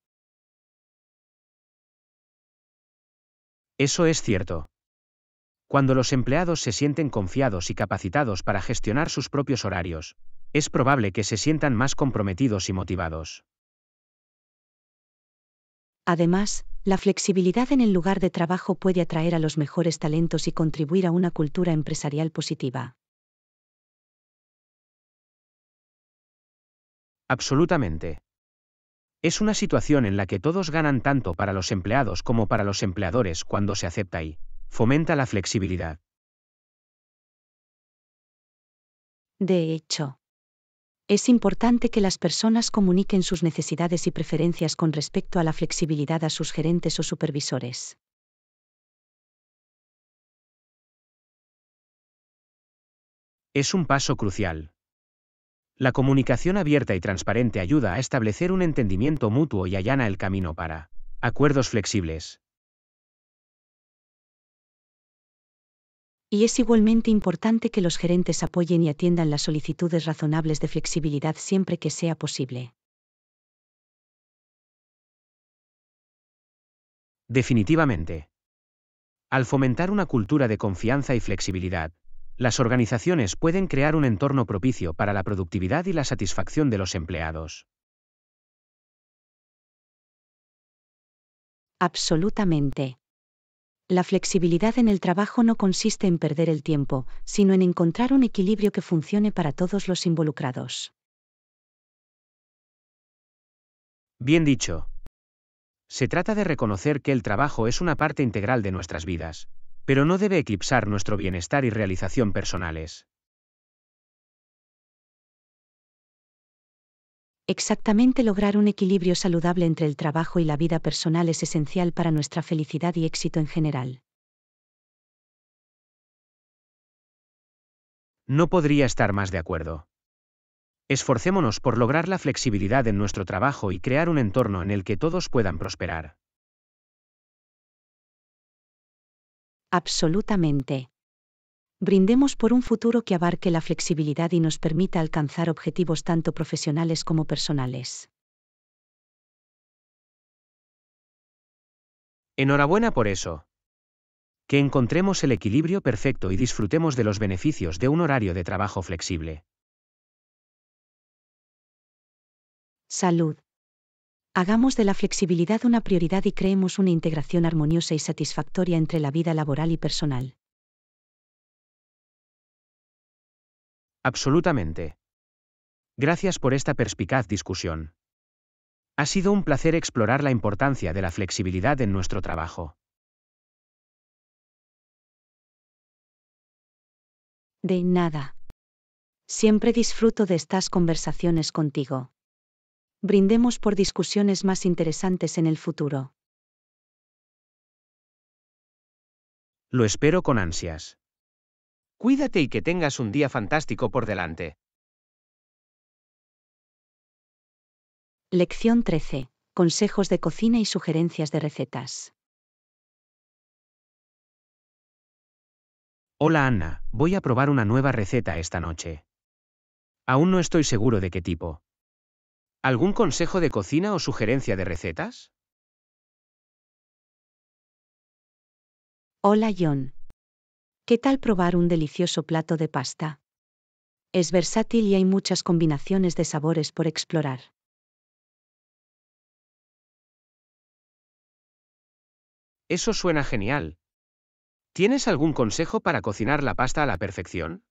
Eso es cierto. Cuando los empleados se sienten confiados y capacitados para gestionar sus propios horarios, es probable que se sientan más comprometidos y motivados. Además, la flexibilidad en el lugar de trabajo puede atraer a los mejores talentos y contribuir a una cultura empresarial positiva. Absolutamente. Es una situación en la que todos ganan tanto para los empleados como para los empleadores cuando se acepta y Fomenta la flexibilidad. De hecho, es importante que las personas comuniquen sus necesidades y preferencias con respecto a la flexibilidad a sus gerentes o supervisores. Es un paso crucial. La comunicación abierta y transparente ayuda a establecer un entendimiento mutuo y allana el camino para acuerdos flexibles, y es igualmente importante que los gerentes apoyen y atiendan las solicitudes razonables de flexibilidad siempre que sea posible. Definitivamente. Al fomentar una cultura de confianza y flexibilidad, las organizaciones pueden crear un entorno propicio para la productividad y la satisfacción de los empleados. Absolutamente. La flexibilidad en el trabajo no consiste en perder el tiempo, sino en encontrar un equilibrio que funcione para todos los involucrados. Bien dicho. Se trata de reconocer que el trabajo es una parte integral de nuestras vidas, pero no debe eclipsar nuestro bienestar y realización personales. Exactamente lograr un equilibrio saludable entre el trabajo y la vida personal es esencial para nuestra felicidad y éxito en general. No podría estar más de acuerdo. Esforcémonos por lograr la flexibilidad en nuestro trabajo y crear un entorno en el que todos puedan prosperar. Absolutamente brindemos por un futuro que abarque la flexibilidad y nos permita alcanzar objetivos tanto profesionales como personales. Enhorabuena por eso. Que encontremos el equilibrio perfecto y disfrutemos de los beneficios de un horario de trabajo flexible. Salud. Hagamos de la flexibilidad una prioridad y creemos una integración armoniosa y satisfactoria entre la vida laboral y personal. Absolutamente. Gracias por esta perspicaz discusión. Ha sido un placer explorar la importancia de la flexibilidad en nuestro trabajo. De nada. Siempre disfruto de estas conversaciones contigo. Brindemos por discusiones más interesantes en el futuro. Lo espero con ansias. Cuídate y que tengas un día fantástico por delante. Lección 13. Consejos de cocina y sugerencias de recetas. Hola Ana, voy a probar una nueva receta esta noche. Aún no estoy seguro de qué tipo. ¿Algún consejo de cocina o sugerencia de recetas? Hola John, ¿Qué tal probar un delicioso plato de pasta? Es versátil y hay muchas combinaciones de sabores por explorar. Eso suena genial. ¿Tienes algún consejo para cocinar la pasta a la perfección?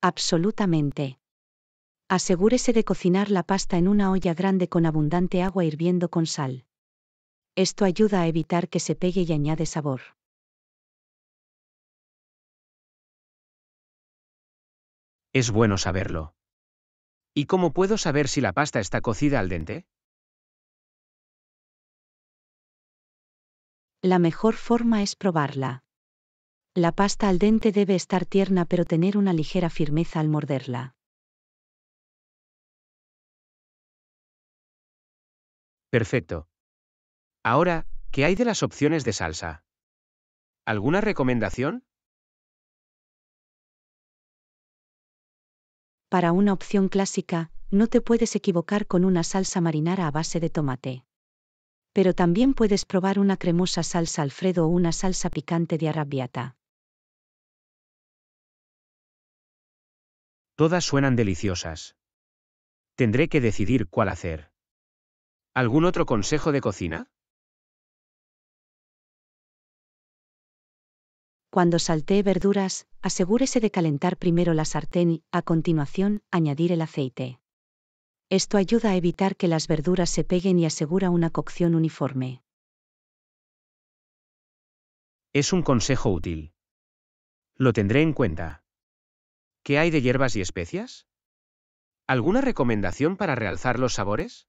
Absolutamente. Asegúrese de cocinar la pasta en una olla grande con abundante agua hirviendo con sal. Esto ayuda a evitar que se pegue y añade sabor. Es bueno saberlo. ¿Y cómo puedo saber si la pasta está cocida al dente? La mejor forma es probarla. La pasta al dente debe estar tierna pero tener una ligera firmeza al morderla. Perfecto. Ahora, ¿qué hay de las opciones de salsa? ¿Alguna recomendación? Para una opción clásica, no te puedes equivocar con una salsa marinara a base de tomate. Pero también puedes probar una cremosa salsa Alfredo o una salsa picante de arrabiata. Todas suenan deliciosas. Tendré que decidir cuál hacer. ¿Algún otro consejo de cocina? Cuando saltee verduras, asegúrese de calentar primero la sartén y, a continuación, añadir el aceite. Esto ayuda a evitar que las verduras se peguen y asegura una cocción uniforme. Es un consejo útil. Lo tendré en cuenta. ¿Qué hay de hierbas y especias? ¿Alguna recomendación para realzar los sabores?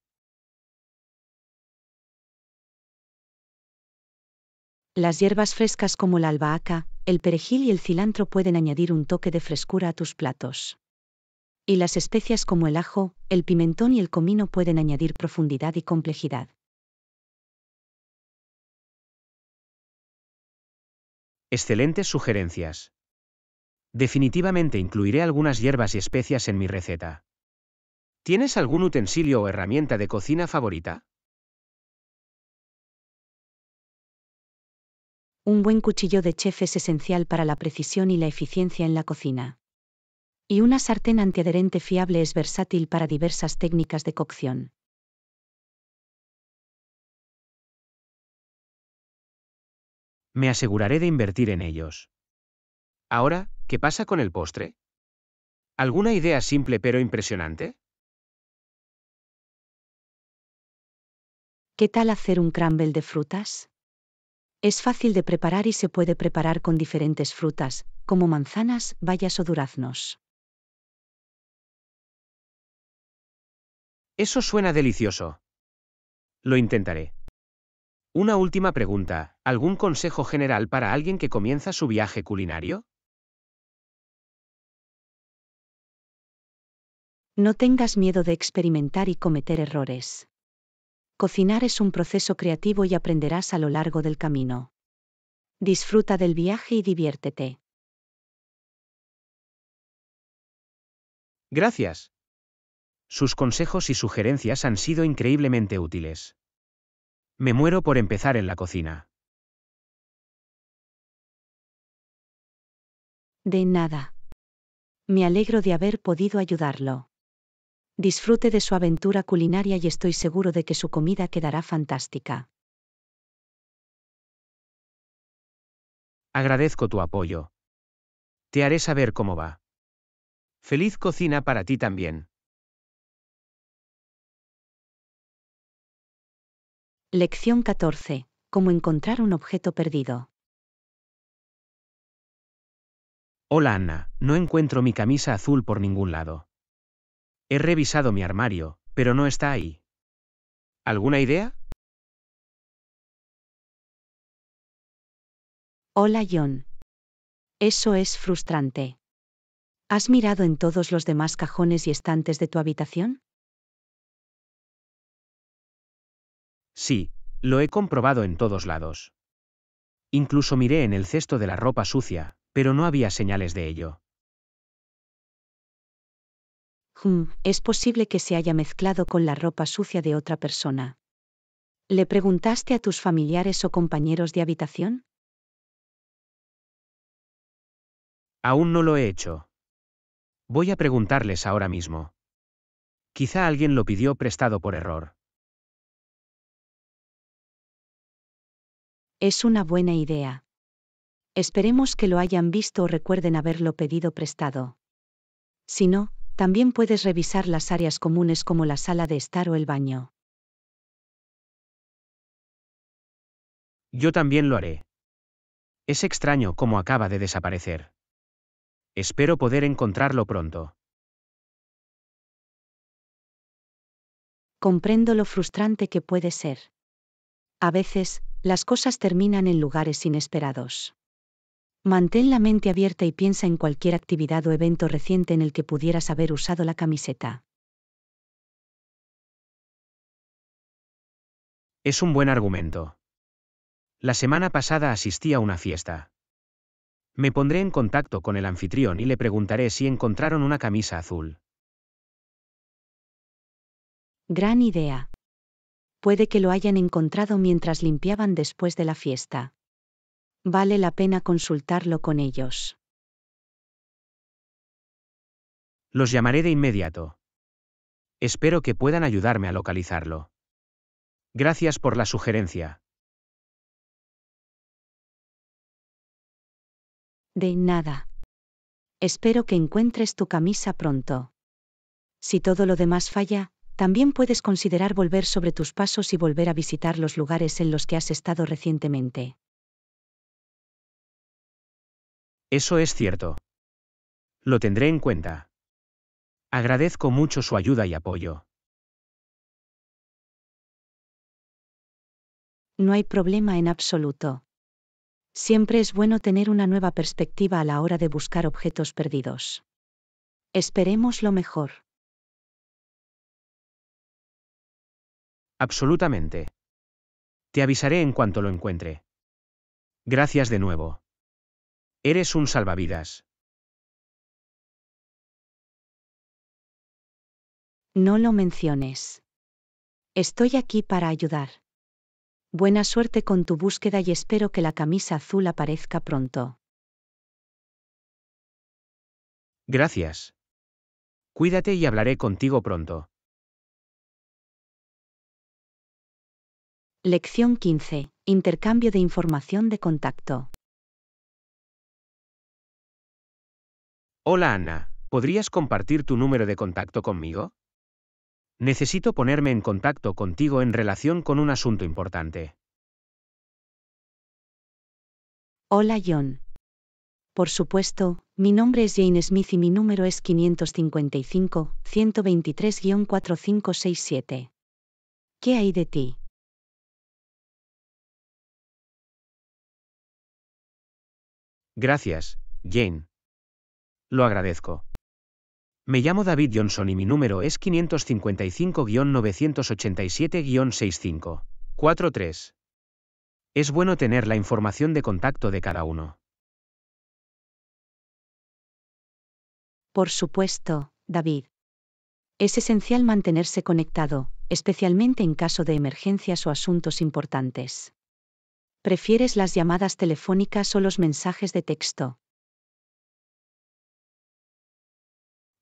Las hierbas frescas como la albahaca, el perejil y el cilantro pueden añadir un toque de frescura a tus platos. Y las especias como el ajo, el pimentón y el comino pueden añadir profundidad y complejidad. Excelentes sugerencias. Definitivamente incluiré algunas hierbas y especias en mi receta. ¿Tienes algún utensilio o herramienta de cocina favorita? Un buen cuchillo de chef es esencial para la precisión y la eficiencia en la cocina. Y una sartén antiadherente fiable es versátil para diversas técnicas de cocción. Me aseguraré de invertir en ellos. Ahora, ¿qué pasa con el postre? ¿Alguna idea simple pero impresionante? ¿Qué tal hacer un crumble de frutas? Es fácil de preparar y se puede preparar con diferentes frutas, como manzanas, bayas o duraznos. Eso suena delicioso. Lo intentaré. Una última pregunta. ¿Algún consejo general para alguien que comienza su viaje culinario? No tengas miedo de experimentar y cometer errores. Cocinar es un proceso creativo y aprenderás a lo largo del camino. Disfruta del viaje y diviértete. Gracias. Sus consejos y sugerencias han sido increíblemente útiles. Me muero por empezar en la cocina. De nada. Me alegro de haber podido ayudarlo. Disfrute de su aventura culinaria y estoy seguro de que su comida quedará fantástica. Agradezco tu apoyo. Te haré saber cómo va. Feliz cocina para ti también. Lección 14. Cómo encontrar un objeto perdido. Hola Ana, no encuentro mi camisa azul por ningún lado. He revisado mi armario, pero no está ahí. ¿Alguna idea? Hola John. Eso es frustrante. ¿Has mirado en todos los demás cajones y estantes de tu habitación? Sí, lo he comprobado en todos lados. Incluso miré en el cesto de la ropa sucia, pero no había señales de ello. Hmm, es posible que se haya mezclado con la ropa sucia de otra persona. ¿Le preguntaste a tus familiares o compañeros de habitación? Aún no lo he hecho. Voy a preguntarles ahora mismo. Quizá alguien lo pidió prestado por error. Es una buena idea. Esperemos que lo hayan visto o recuerden haberlo pedido prestado. Si no, también puedes revisar las áreas comunes como la sala de estar o el baño. Yo también lo haré. Es extraño cómo acaba de desaparecer. Espero poder encontrarlo pronto. Comprendo lo frustrante que puede ser. A veces, las cosas terminan en lugares inesperados. Mantén la mente abierta y piensa en cualquier actividad o evento reciente en el que pudieras haber usado la camiseta. Es un buen argumento. La semana pasada asistí a una fiesta. Me pondré en contacto con el anfitrión y le preguntaré si encontraron una camisa azul. Gran idea. Puede que lo hayan encontrado mientras limpiaban después de la fiesta. Vale la pena consultarlo con ellos. Los llamaré de inmediato. Espero que puedan ayudarme a localizarlo. Gracias por la sugerencia. De nada. Espero que encuentres tu camisa pronto. Si todo lo demás falla, también puedes considerar volver sobre tus pasos y volver a visitar los lugares en los que has estado recientemente. Eso es cierto. Lo tendré en cuenta. Agradezco mucho su ayuda y apoyo. No hay problema en absoluto. Siempre es bueno tener una nueva perspectiva a la hora de buscar objetos perdidos. Esperemos lo mejor. Absolutamente. Te avisaré en cuanto lo encuentre. Gracias de nuevo. Eres un salvavidas. No lo menciones. Estoy aquí para ayudar. Buena suerte con tu búsqueda y espero que la camisa azul aparezca pronto. Gracias. Cuídate y hablaré contigo pronto. Lección 15. Intercambio de información de contacto. Hola Ana, ¿podrías compartir tu número de contacto conmigo? Necesito ponerme en contacto contigo en relación con un asunto importante. Hola John. Por supuesto, mi nombre es Jane Smith y mi número es 555-123-4567. ¿Qué hay de ti? Gracias, Jane. Lo agradezco. Me llamo David Johnson y mi número es 555 987 6543 Es bueno tener la información de contacto de cada uno. Por supuesto, David. Es esencial mantenerse conectado, especialmente en caso de emergencias o asuntos importantes. ¿Prefieres las llamadas telefónicas o los mensajes de texto?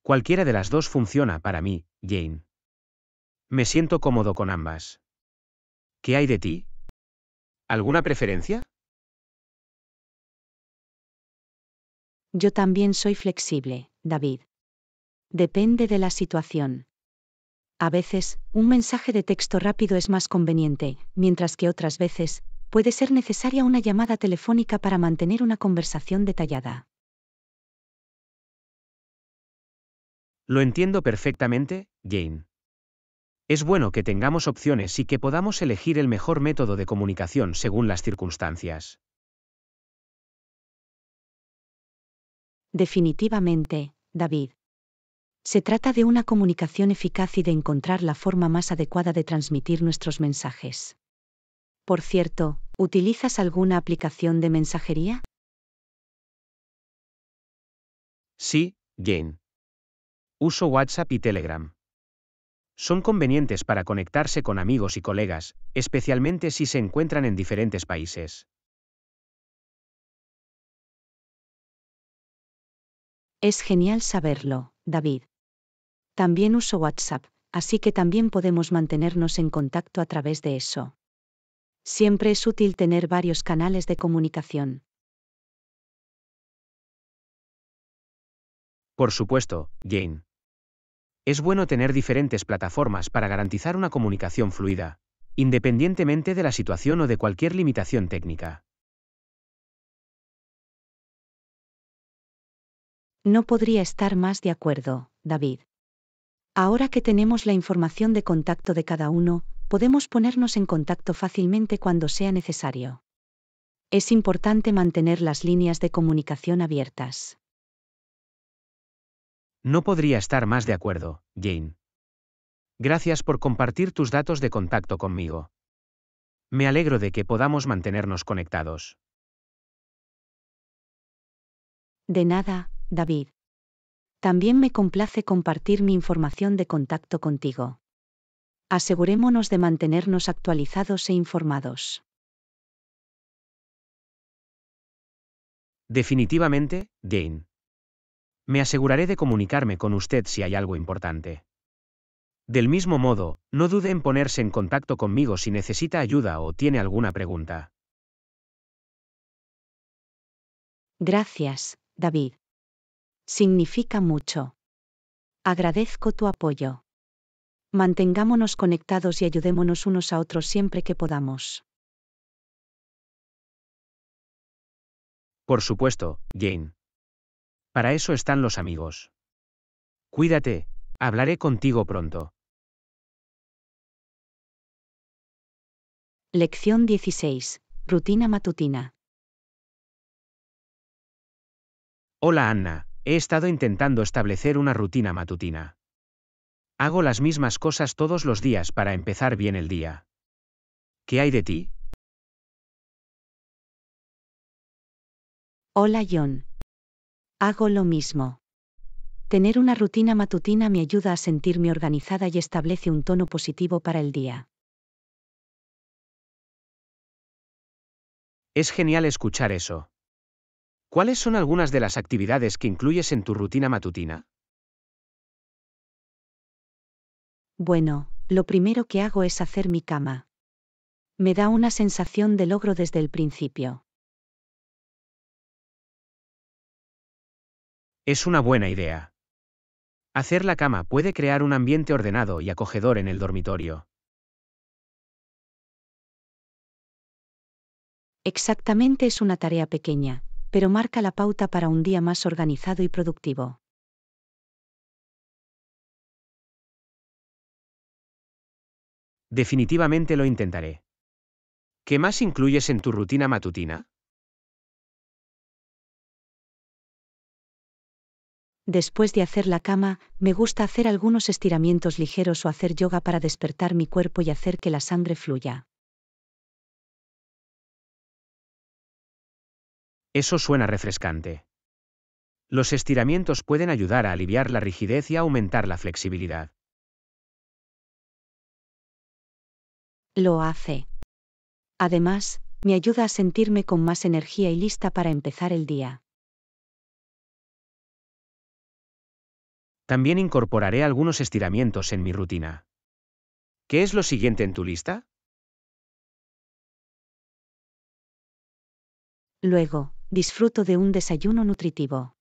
Cualquiera de las dos funciona para mí, Jane. Me siento cómodo con ambas. ¿Qué hay de ti? ¿Alguna preferencia? Yo también soy flexible, David. Depende de la situación. A veces, un mensaje de texto rápido es más conveniente, mientras que otras veces, puede ser necesaria una llamada telefónica para mantener una conversación detallada. Lo entiendo perfectamente, Jane. Es bueno que tengamos opciones y que podamos elegir el mejor método de comunicación según las circunstancias. Definitivamente, David. Se trata de una comunicación eficaz y de encontrar la forma más adecuada de transmitir nuestros mensajes. Por cierto, ¿utilizas alguna aplicación de mensajería? Sí, Jane. Uso WhatsApp y Telegram. Son convenientes para conectarse con amigos y colegas, especialmente si se encuentran en diferentes países. Es genial saberlo, David. También uso WhatsApp, así que también podemos mantenernos en contacto a través de eso. Siempre es útil tener varios canales de comunicación. Por supuesto, Jane. Es bueno tener diferentes plataformas para garantizar una comunicación fluida, independientemente de la situación o de cualquier limitación técnica. No podría estar más de acuerdo, David. Ahora que tenemos la información de contacto de cada uno, podemos ponernos en contacto fácilmente cuando sea necesario. Es importante mantener las líneas de comunicación abiertas. No podría estar más de acuerdo, Jane. Gracias por compartir tus datos de contacto conmigo. Me alegro de que podamos mantenernos conectados. De nada, David. También me complace compartir mi información de contacto contigo. Asegurémonos de mantenernos actualizados e informados. Definitivamente, Jane. Me aseguraré de comunicarme con usted si hay algo importante. Del mismo modo, no dude en ponerse en contacto conmigo si necesita ayuda o tiene alguna pregunta. Gracias, David. Significa mucho. Agradezco tu apoyo. Mantengámonos conectados y ayudémonos unos a otros siempre que podamos. Por supuesto, Jane. Para eso están los amigos. Cuídate, hablaré contigo pronto. Lección 16. Rutina matutina. Hola Anna, he estado intentando establecer una rutina matutina. Hago las mismas cosas todos los días para empezar bien el día. ¿Qué hay de ti? Hola John, Hago lo mismo. Tener una rutina matutina me ayuda a sentirme organizada y establece un tono positivo para el día. Es genial escuchar eso. ¿Cuáles son algunas de las actividades que incluyes en tu rutina matutina? Bueno, lo primero que hago es hacer mi cama. Me da una sensación de logro desde el principio. Es una buena idea. Hacer la cama puede crear un ambiente ordenado y acogedor en el dormitorio. Exactamente es una tarea pequeña, pero marca la pauta para un día más organizado y productivo. Definitivamente lo intentaré. ¿Qué más incluyes en tu rutina matutina? Después de hacer la cama, me gusta hacer algunos estiramientos ligeros o hacer yoga para despertar mi cuerpo y hacer que la sangre fluya. Eso suena refrescante. Los estiramientos pueden ayudar a aliviar la rigidez y aumentar la flexibilidad. Lo hace. Además, me ayuda a sentirme con más energía y lista para empezar el día. También incorporaré algunos estiramientos en mi rutina. ¿Qué es lo siguiente en tu lista? Luego, disfruto de un desayuno nutritivo.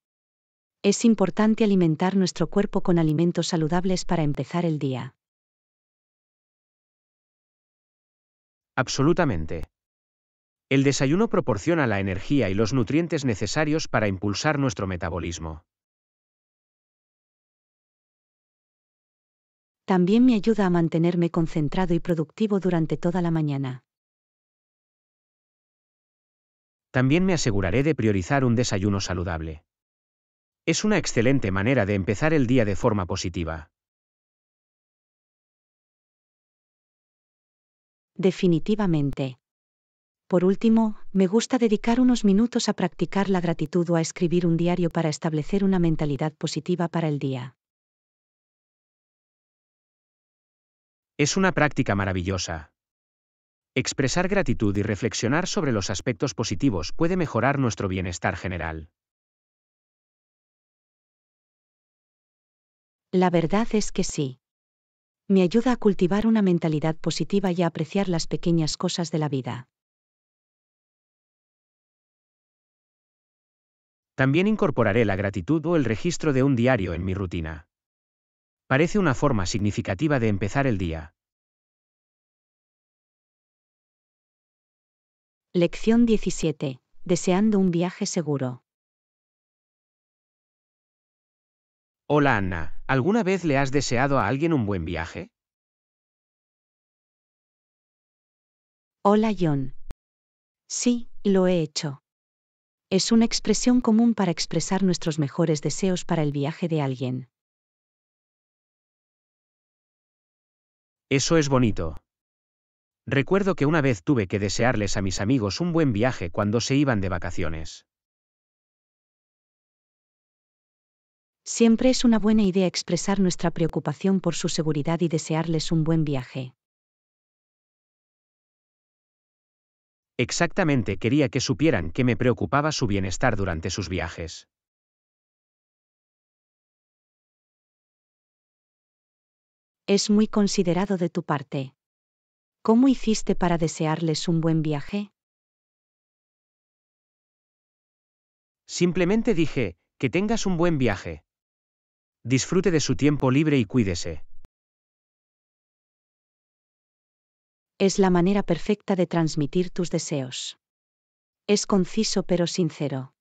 Es importante alimentar nuestro cuerpo con alimentos saludables para empezar el día. Absolutamente. El desayuno proporciona la energía y los nutrientes necesarios para impulsar nuestro metabolismo. también me ayuda a mantenerme concentrado y productivo durante toda la mañana. También me aseguraré de priorizar un desayuno saludable. Es una excelente manera de empezar el día de forma positiva. Definitivamente. Por último, me gusta dedicar unos minutos a practicar la gratitud o a escribir un diario para establecer una mentalidad positiva para el día. Es una práctica maravillosa. Expresar gratitud y reflexionar sobre los aspectos positivos puede mejorar nuestro bienestar general. La verdad es que sí. Me ayuda a cultivar una mentalidad positiva y a apreciar las pequeñas cosas de la vida. También incorporaré la gratitud o el registro de un diario en mi rutina. Parece una forma significativa de empezar el día. Lección 17. Deseando un viaje seguro. Hola Ana, ¿alguna vez le has deseado a alguien un buen viaje? Hola John. Sí, lo he hecho. Es una expresión común para expresar nuestros mejores deseos para el viaje de alguien. Eso es bonito. Recuerdo que una vez tuve que desearles a mis amigos un buen viaje cuando se iban de vacaciones. Siempre es una buena idea expresar nuestra preocupación por su seguridad y desearles un buen viaje. Exactamente quería que supieran que me preocupaba su bienestar durante sus viajes. Es muy considerado de tu parte. ¿Cómo hiciste para desearles un buen viaje? Simplemente dije, que tengas un buen viaje. Disfrute de su tiempo libre y cuídese. Es la manera perfecta de transmitir tus deseos. Es conciso pero sincero.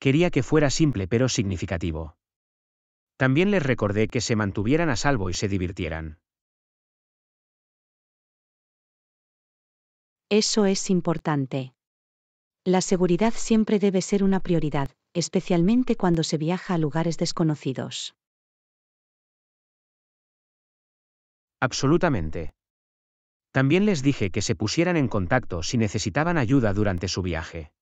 Quería que fuera simple pero significativo. También les recordé que se mantuvieran a salvo y se divirtieran. Eso es importante. La seguridad siempre debe ser una prioridad, especialmente cuando se viaja a lugares desconocidos. Absolutamente. También les dije que se pusieran en contacto si necesitaban ayuda durante su viaje.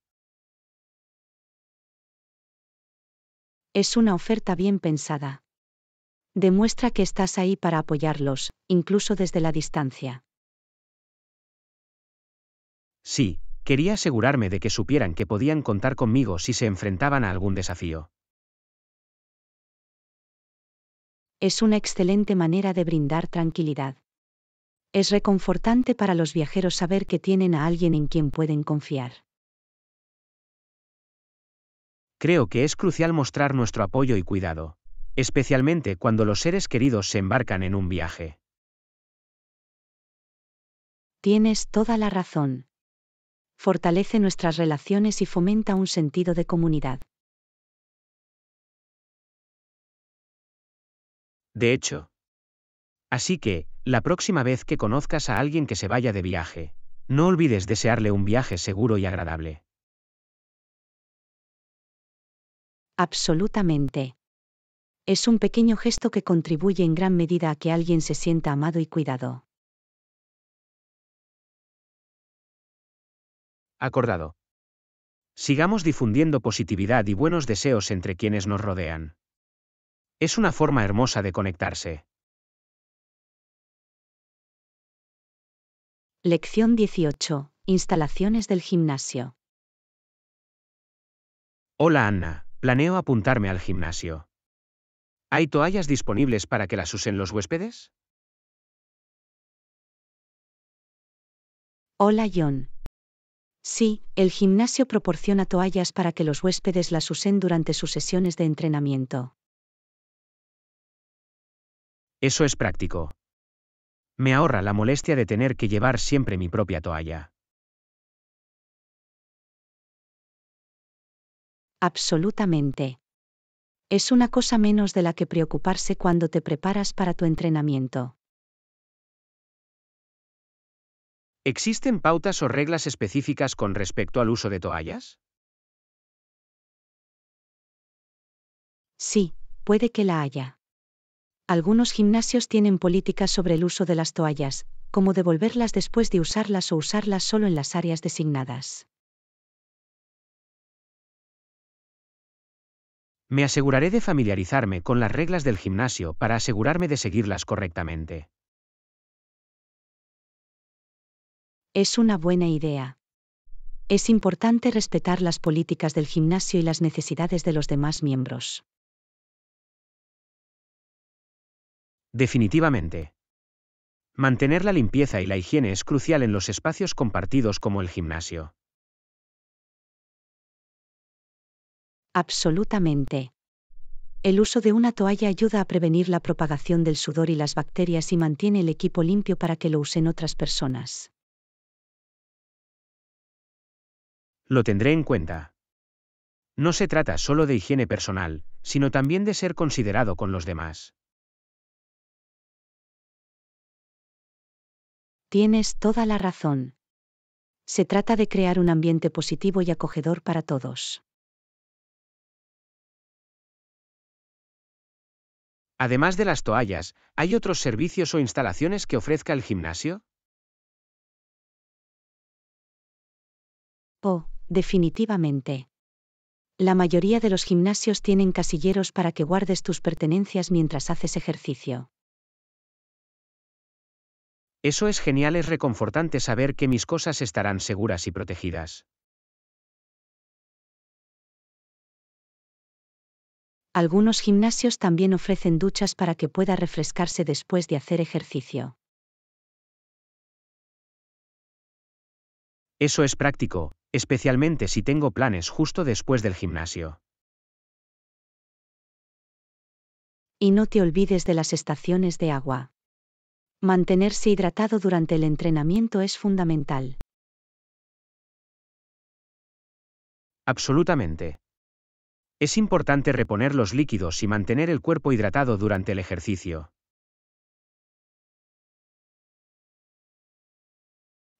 Es una oferta bien pensada. Demuestra que estás ahí para apoyarlos, incluso desde la distancia. Sí, quería asegurarme de que supieran que podían contar conmigo si se enfrentaban a algún desafío. Es una excelente manera de brindar tranquilidad. Es reconfortante para los viajeros saber que tienen a alguien en quien pueden confiar. Creo que es crucial mostrar nuestro apoyo y cuidado, especialmente cuando los seres queridos se embarcan en un viaje. Tienes toda la razón. Fortalece nuestras relaciones y fomenta un sentido de comunidad. De hecho. Así que, la próxima vez que conozcas a alguien que se vaya de viaje, no olvides desearle un viaje seguro y agradable. Absolutamente. Es un pequeño gesto que contribuye en gran medida a que alguien se sienta amado y cuidado. Acordado. Sigamos difundiendo positividad y buenos deseos entre quienes nos rodean. Es una forma hermosa de conectarse. Lección 18. Instalaciones del gimnasio. Hola Ana. Planeo apuntarme al gimnasio. ¿Hay toallas disponibles para que las usen los huéspedes? Hola John. Sí, el gimnasio proporciona toallas para que los huéspedes las usen durante sus sesiones de entrenamiento. Eso es práctico. Me ahorra la molestia de tener que llevar siempre mi propia toalla. Absolutamente. Es una cosa menos de la que preocuparse cuando te preparas para tu entrenamiento. ¿Existen pautas o reglas específicas con respecto al uso de toallas? Sí, puede que la haya. Algunos gimnasios tienen políticas sobre el uso de las toallas, como devolverlas después de usarlas o usarlas solo en las áreas designadas. Me aseguraré de familiarizarme con las reglas del gimnasio para asegurarme de seguirlas correctamente. Es una buena idea. Es importante respetar las políticas del gimnasio y las necesidades de los demás miembros. Definitivamente. Mantener la limpieza y la higiene es crucial en los espacios compartidos como el gimnasio. Absolutamente. El uso de una toalla ayuda a prevenir la propagación del sudor y las bacterias y mantiene el equipo limpio para que lo usen otras personas. Lo tendré en cuenta. No se trata solo de higiene personal, sino también de ser considerado con los demás. Tienes toda la razón. Se trata de crear un ambiente positivo y acogedor para todos. Además de las toallas, ¿hay otros servicios o instalaciones que ofrezca el gimnasio? Oh, definitivamente. La mayoría de los gimnasios tienen casilleros para que guardes tus pertenencias mientras haces ejercicio. Eso es genial, es reconfortante saber que mis cosas estarán seguras y protegidas. Algunos gimnasios también ofrecen duchas para que pueda refrescarse después de hacer ejercicio. Eso es práctico, especialmente si tengo planes justo después del gimnasio. Y no te olvides de las estaciones de agua. Mantenerse hidratado durante el entrenamiento es fundamental. Absolutamente. Es importante reponer los líquidos y mantener el cuerpo hidratado durante el ejercicio.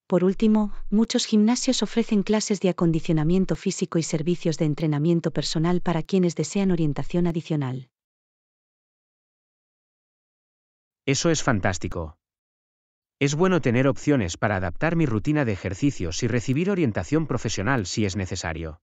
Por último, muchos gimnasios ofrecen clases de acondicionamiento físico y servicios de entrenamiento personal para quienes desean orientación adicional. Eso es fantástico. Es bueno tener opciones para adaptar mi rutina de ejercicios y recibir orientación profesional si es necesario.